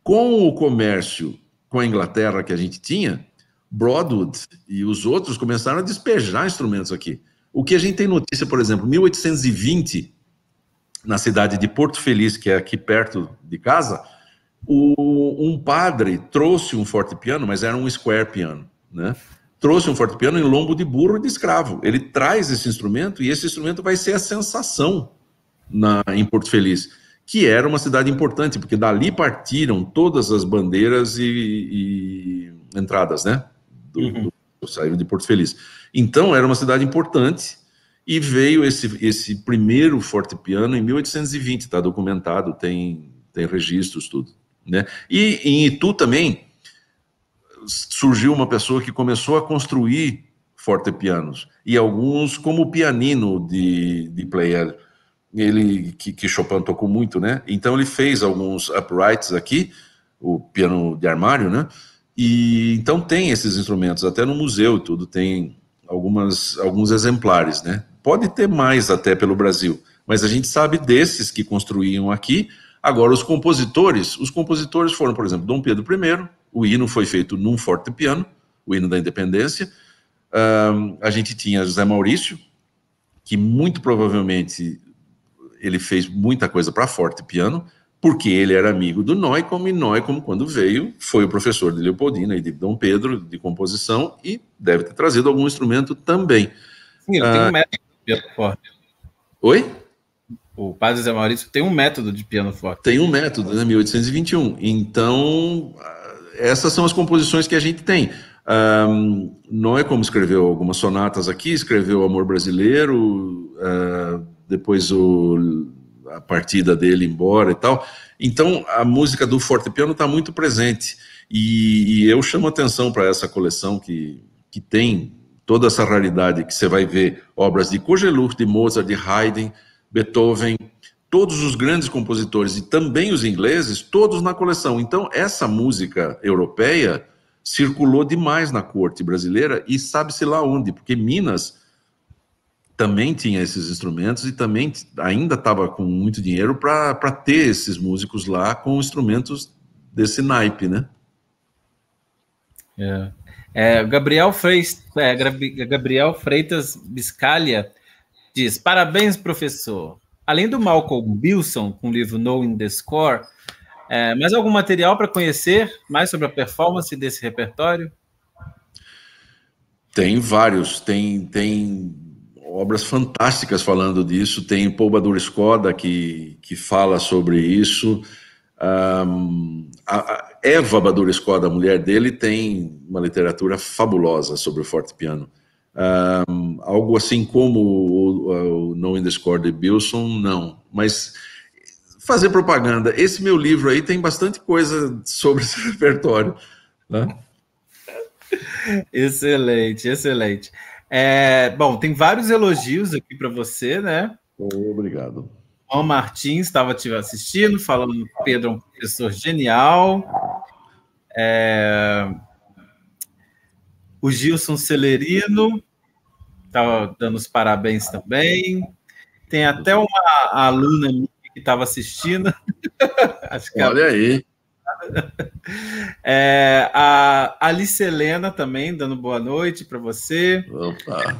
com o comércio com a Inglaterra que a gente tinha, Broadwood e os outros começaram a despejar instrumentos aqui. O que a gente tem notícia, por exemplo, 1820, na cidade de Porto Feliz, que é aqui perto de casa, o, um padre trouxe um forte piano, mas era um square piano, né? trouxe um fortepiano em lombo de burro e de escravo. Ele traz esse instrumento e esse instrumento vai ser a sensação na, em Porto Feliz, que era uma cidade importante, porque dali partiram todas as bandeiras e, e entradas, né? Do, uhum. do, saiu de Porto Feliz. Então, era uma cidade importante e veio esse, esse primeiro fortepiano em 1820, está documentado, tem, tem registros, tudo. Né? E em Itu também, surgiu uma pessoa que começou a construir fortepianos e alguns como o pianino de, de player ele que, que Chopin tocou muito, né? Então ele fez alguns uprights aqui, o piano de armário, né? E então tem esses instrumentos até no museu tudo tem algumas alguns exemplares, né? Pode ter mais até pelo Brasil, mas a gente sabe desses que construíam aqui. Agora os compositores, os compositores foram, por exemplo, Dom Pedro I, o hino foi feito num Piano, o hino da independência. Um, a gente tinha José Maurício, que muito provavelmente ele fez muita coisa para Forte Piano, porque ele era amigo do Noikom, e Noikom, quando veio, foi o professor de Leopoldina e de Dom Pedro, de composição, e deve ter trazido algum instrumento também. Sim, ele tem um ah, método de piano forte. Oi? O padre José Maurício tem um método de piano forte. Tem um método, né, 1821. Então, essas são as composições que a gente tem. Um, não é como escreveu algumas sonatas aqui, escreveu Amor Brasileiro, uh, depois o, a partida dele embora e tal. Então a música do fortepiano está muito presente e, e, eu chamo atenção para essa coleção que, que tem toda essa raridade que você vai ver obras de Kozeluk, de Mozart, de Haydn, Beethoven, todos os grandes compositores e também os ingleses, todos na coleção. Então, essa música europeia circulou demais na corte brasileira e sabe-se lá onde, porque Minas também tinha esses instrumentos e também ainda estava com muito dinheiro para ter esses músicos lá com instrumentos desse naipe, né? É. É, Gabriel, Freitas, é, Gabriel Freitas Biscalha diz: Parabéns, professor além do Malcolm Bilson, com o livro Knowing the Score, é, mais algum material para conhecer mais sobre a performance desse repertório? Tem vários, tem, tem obras fantásticas falando disso, tem Paul Badur que, que fala sobre isso, um, a Eva Badur Skoda, a mulher dele, tem uma literatura fabulosa sobre o forte piano. Um, algo assim como o, o Knowing the Score de Bilson, não. Mas fazer propaganda. Esse meu livro aí tem bastante coisa sobre esse repertório. Né? excelente, excelente. É, bom, tem vários elogios aqui para você, né? Obrigado. Juan Martins estava te assistindo, falando que Pedro é um professor genial. É, o Gilson Celerino estava tá dando os parabéns também. Tem até uma aluna minha que estava assistindo. É Olha ela... aí. É, a Alice Helena também dando boa noite para você. Opa.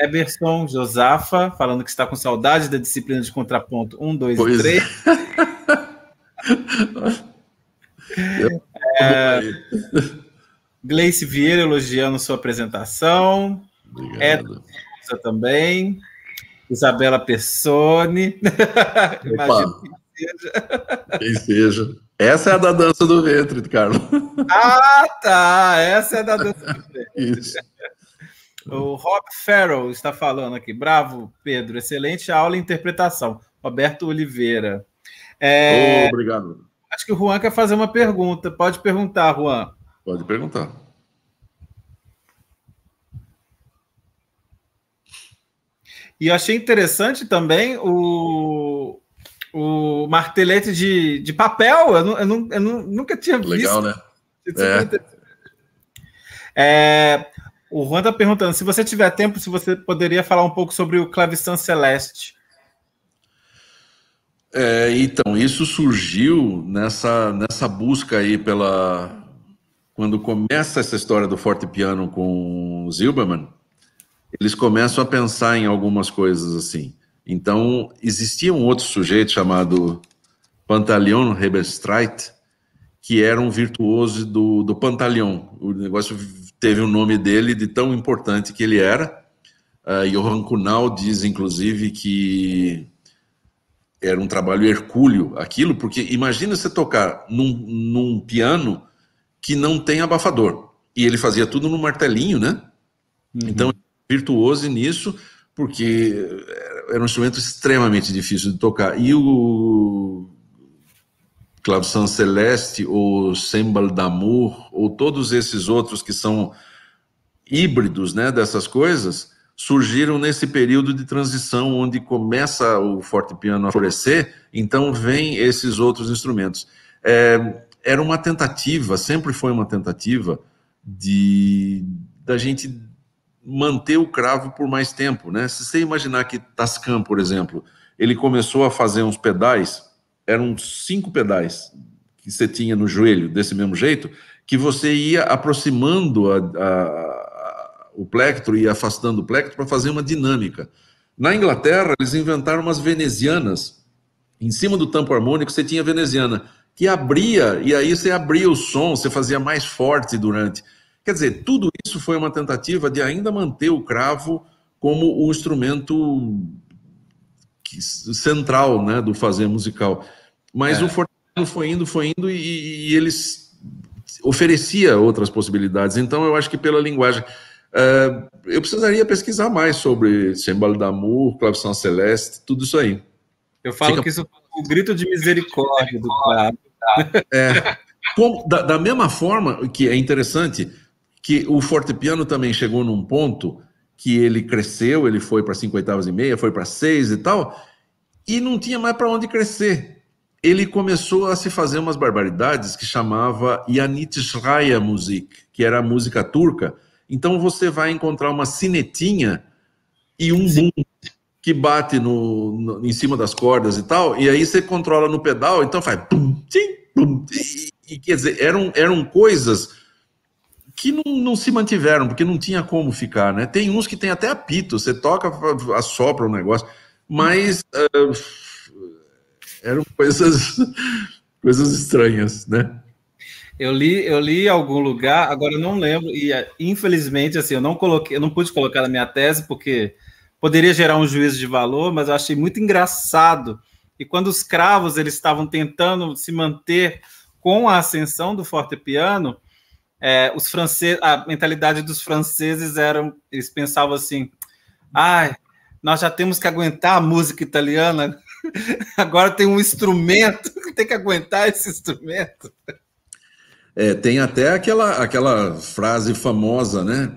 Eberson Josafa falando que está com saudade da disciplina de contraponto 1, 2 três. e 3. é... é. Gleice Vieira elogiando sua apresentação. Obrigado. também. Isabela Persone. Imagino que seja. Quem seja. Essa é a da dança do ventre, Carlos. Ah, tá. Essa é da dança do ventre. Isso. O Rob Farrell está falando aqui. Bravo, Pedro. Excelente aula e interpretação. Roberto Oliveira. É... Oh, obrigado. Acho que o Juan quer fazer uma pergunta. Pode perguntar, Juan. Pode perguntar. E eu achei interessante também o, o martelete de, de papel. Eu, eu, eu nunca tinha Legal, visto. Legal, né? É. é. o Juan está perguntando: se você tiver tempo, se você poderia falar um pouco sobre o clavistão Celeste. É, então, isso surgiu nessa, nessa busca aí pela, quando começa essa história do forte piano com Zilberman, eles começam a pensar em algumas coisas assim. Então, existia um outro sujeito chamado Pantaleon Rebestreit, que era um virtuoso do, do Pantaleon. O negócio teve o nome dele de tão importante que ele era. Uh, ah, Johan Kunal diz, inclusive, que era um trabalho hercúleo aquilo, porque imagina você tocar num, num piano que não tem abafador. E ele fazia tudo no martelinho, né? Uhum. Então, virtuoso nisso, porque era um instrumento extremamente difícil de tocar. E o Claudio Celeste ou Sembal d'Amour, ou todos esses outros que são híbridos né, dessas coisas, surgiram nesse período de transição onde começa o forte piano a florescer, então vem esses outros instrumentos. É, era uma tentativa, sempre foi uma tentativa de da gente manter o cravo por mais tempo, né? Se você imaginar que Tascam, por exemplo, ele começou a fazer uns pedais, eram cinco pedais que você tinha no joelho desse mesmo jeito, que você ia aproximando a, a, a, o plectro e afastando o plectro para fazer uma dinâmica. Na Inglaterra, eles inventaram umas venezianas. Em cima do tampo harmônico, você tinha veneziana que abria, e aí você abria o som, você fazia mais forte durante. Quer dizer, tudo isso foi uma tentativa de ainda manter o cravo como o instrumento central né, do fazer musical. Mas é. o Fortaleza foi indo, foi indo, e, e, eles oferecia outras possibilidades. Então, eu acho que pela linguagem. Uh, eu precisaria pesquisar mais sobre Cembalo d'Amour, Clavicin Celeste, tudo isso aí. Eu falo Fica... que isso o grito de misericórdia do Pablo. É, como, da, da, mesma forma que é interessante que o fortepiano também chegou num ponto que ele cresceu, ele foi para cinco oitavas e meia, foi para seis e tal, e não tinha mais para onde crescer. Ele começou a se fazer umas barbaridades que chamava Yanitshaya Musik, que era a música turca. Então você vai encontrar uma sinetinha e um que bate no, no, em cima das cordas e tal, e aí você controla no pedal, então faz pum, tim, pum, e, quer dizer, eram, eram coisas que não, não se mantiveram, porque não tinha como ficar, né? Tem uns que tem até apito, você toca, assopra o um negócio, mas uh, eram coisas, coisas estranhas, né? Eu li, eu li em algum lugar, agora eu não lembro, e ah, infelizmente, assim, eu não coloquei, eu não pude colocar na minha tese, porque poderia gerar um juízo de valor, mas eu achei muito engraçado. E quando os cravos eles estavam tentando se manter com a ascensão do fortepiano, é, os franceses, a mentalidade dos franceses era, eles pensavam assim: ai, nós já temos que aguentar a música italiana, agora tem um instrumento, tem que aguentar esse instrumento. É, tem até aquela, aquela frase famosa, né?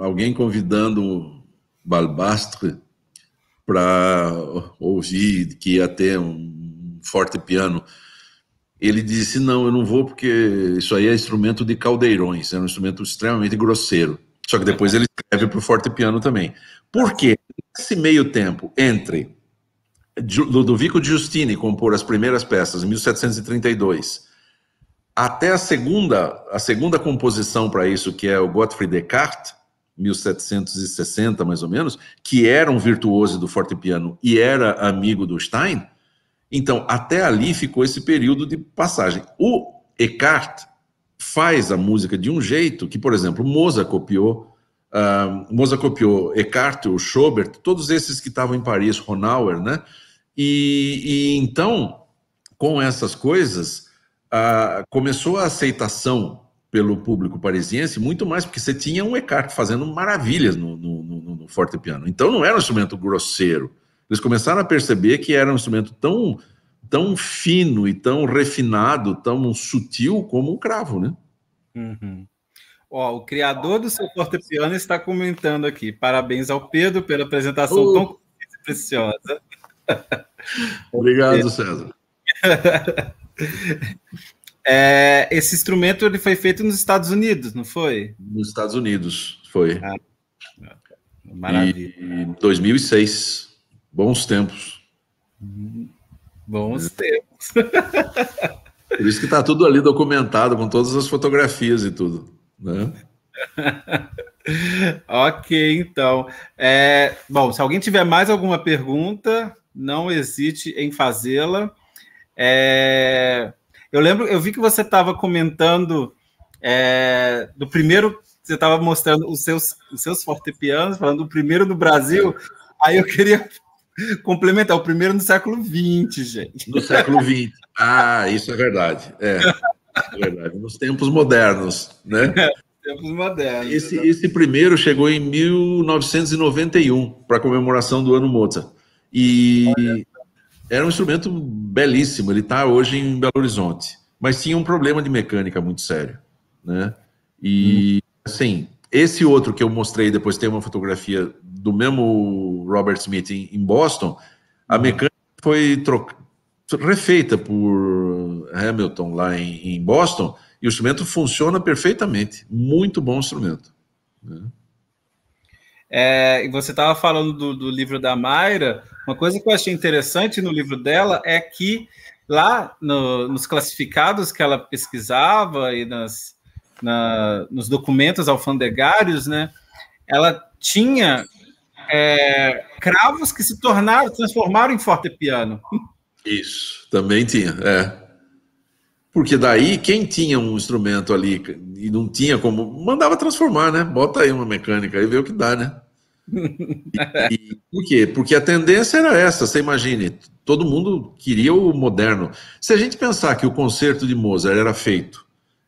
Alguém convidando balbastre para ouvir que ia ter um forte piano. Ele disse: Não, eu não vou porque isso aí é instrumento de caldeirões, é um instrumento extremamente grosseiro. Só que depois ele escreve para o forte piano também. Por quê? Nesse meio tempo entre Ludovico Giustini compor as primeiras peças em 1732 até a segunda, a segunda composição para isso, que é o Gottfried Descartes, 1760, mais ou menos, que era um virtuoso do fortepiano e era amigo do Stein. Então, até ali ficou esse período de passagem. O Eckhart faz a música de um jeito que, por exemplo, Mozart copiou. Uh, Mozart copiou Eckhart, o Schubert, todos esses que estavam em Paris, Ronauer, né? E, e então, com essas coisas, uh, começou a aceitação pelo público parisiense, muito mais porque você tinha um Eckhart fazendo maravilhas no, no, no, no fortepiano. Então não era um instrumento grosseiro. Eles começaram a perceber que era um instrumento tão, tão fino e tão refinado, tão sutil como um cravo, né? Uhum. Ó, o criador do seu fortepiano está comentando aqui. Parabéns ao Pedro pela apresentação oh. tão uh! preciosa. Obrigado, César. É, esse instrumento ele foi feito nos Estados Unidos, não foi? Nos Estados Unidos, foi. Ah, maravilha. E, 2006, bons tempos. Uhum. Bons é. tempos. Por isso que está tudo ali documentado, com todas as fotografias e tudo, né? ok, então. É, bom, se alguém tiver mais alguma pergunta, não hesite em fazê-la. É... Eu lembro, eu vi que você estava comentando é, do primeiro, você estava mostrando os seus, os seus fortepianos, falando do primeiro no Brasil. Aí eu queria complementar, o primeiro no século XX, gente. No século XX. Ah, isso é verdade. É, é verdade. Nos tempos modernos, né? É, tempos modernos. Esse, né? esse primeiro chegou em 1991, para comemoração do ano Mozart. E Olha. Era um instrumento belíssimo, ele está hoje em Belo Horizonte, mas tinha um problema de mecânica muito sério, né? E, hum. assim, esse outro que eu mostrei, depois tem uma fotografia do mesmo Robert Smith em, Boston, a uhum. mecânica foi troca... refeita por Hamilton lá em, Boston, e o instrumento funciona perfeitamente. Muito bom instrumento. Né? É, e você estava falando do, do, livro da Mayra. Uma coisa que eu achei interessante no livro dela é que lá no, nos classificados que ela pesquisava e nas, na, nos documentos alfandegários, né, ela tinha é, cravos que se tornaram, transformaram em fortepiano. Isso, também tinha, é. Porque daí, quem tinha um instrumento ali e não tinha como, mandava transformar, né? Bota aí uma mecânica e vê o que dá, né? E, por quê? Porque a tendência era essa, você imagine, todo mundo queria o moderno. Se a gente pensar que o concerto de Mozart era feito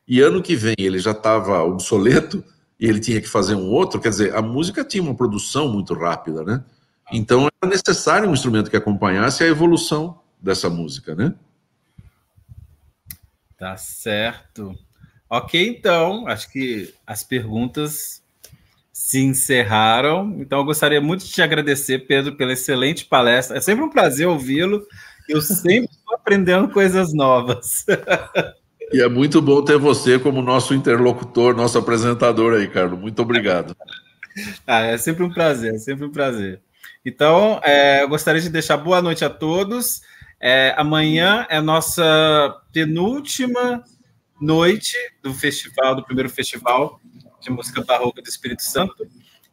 e ano que vem ele já estava obsoleto e ele tinha que fazer um outro, quer dizer, a música tinha uma produção muito rápida, né? Então era necessário um instrumento que acompanhasse a evolução dessa música, né? Tá certo. Ok, então, acho que as perguntas se encerraram. Então, eu gostaria muito de te agradecer, Pedro, pela excelente palestra. É sempre um prazer ouvi-lo. Eu sempre estou aprendendo coisas novas. E é muito bom ter você como nosso interlocutor, nosso apresentador aí, Carlos. Muito obrigado. Ah, é sempre um prazer, é sempre um prazer. Então, é, eu gostaria de deixar boa noite a todos. É, amanhã é nossa penúltima noite do festival, do primeiro festival de música barroca do Espírito Santo.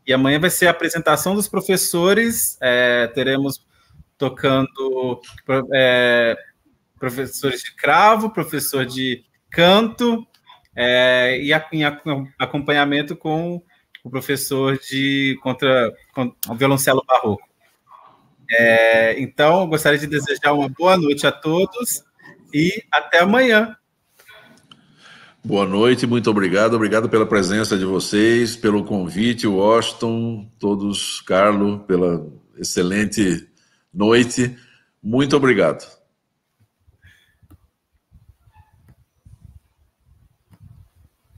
E amanhã vai ser a apresentação dos professores. É, teremos tocando é, professores de cravo, professor de canto, é, e a, em acompanhamento com o professor de contra, o violoncelo barroco. É, então, gostaria de desejar uma boa noite a todos e até amanhã. Boa noite, muito obrigado. Obrigado pela presença de vocês, pelo convite, Washington, todos, Carlos, pela excelente noite. Muito obrigado.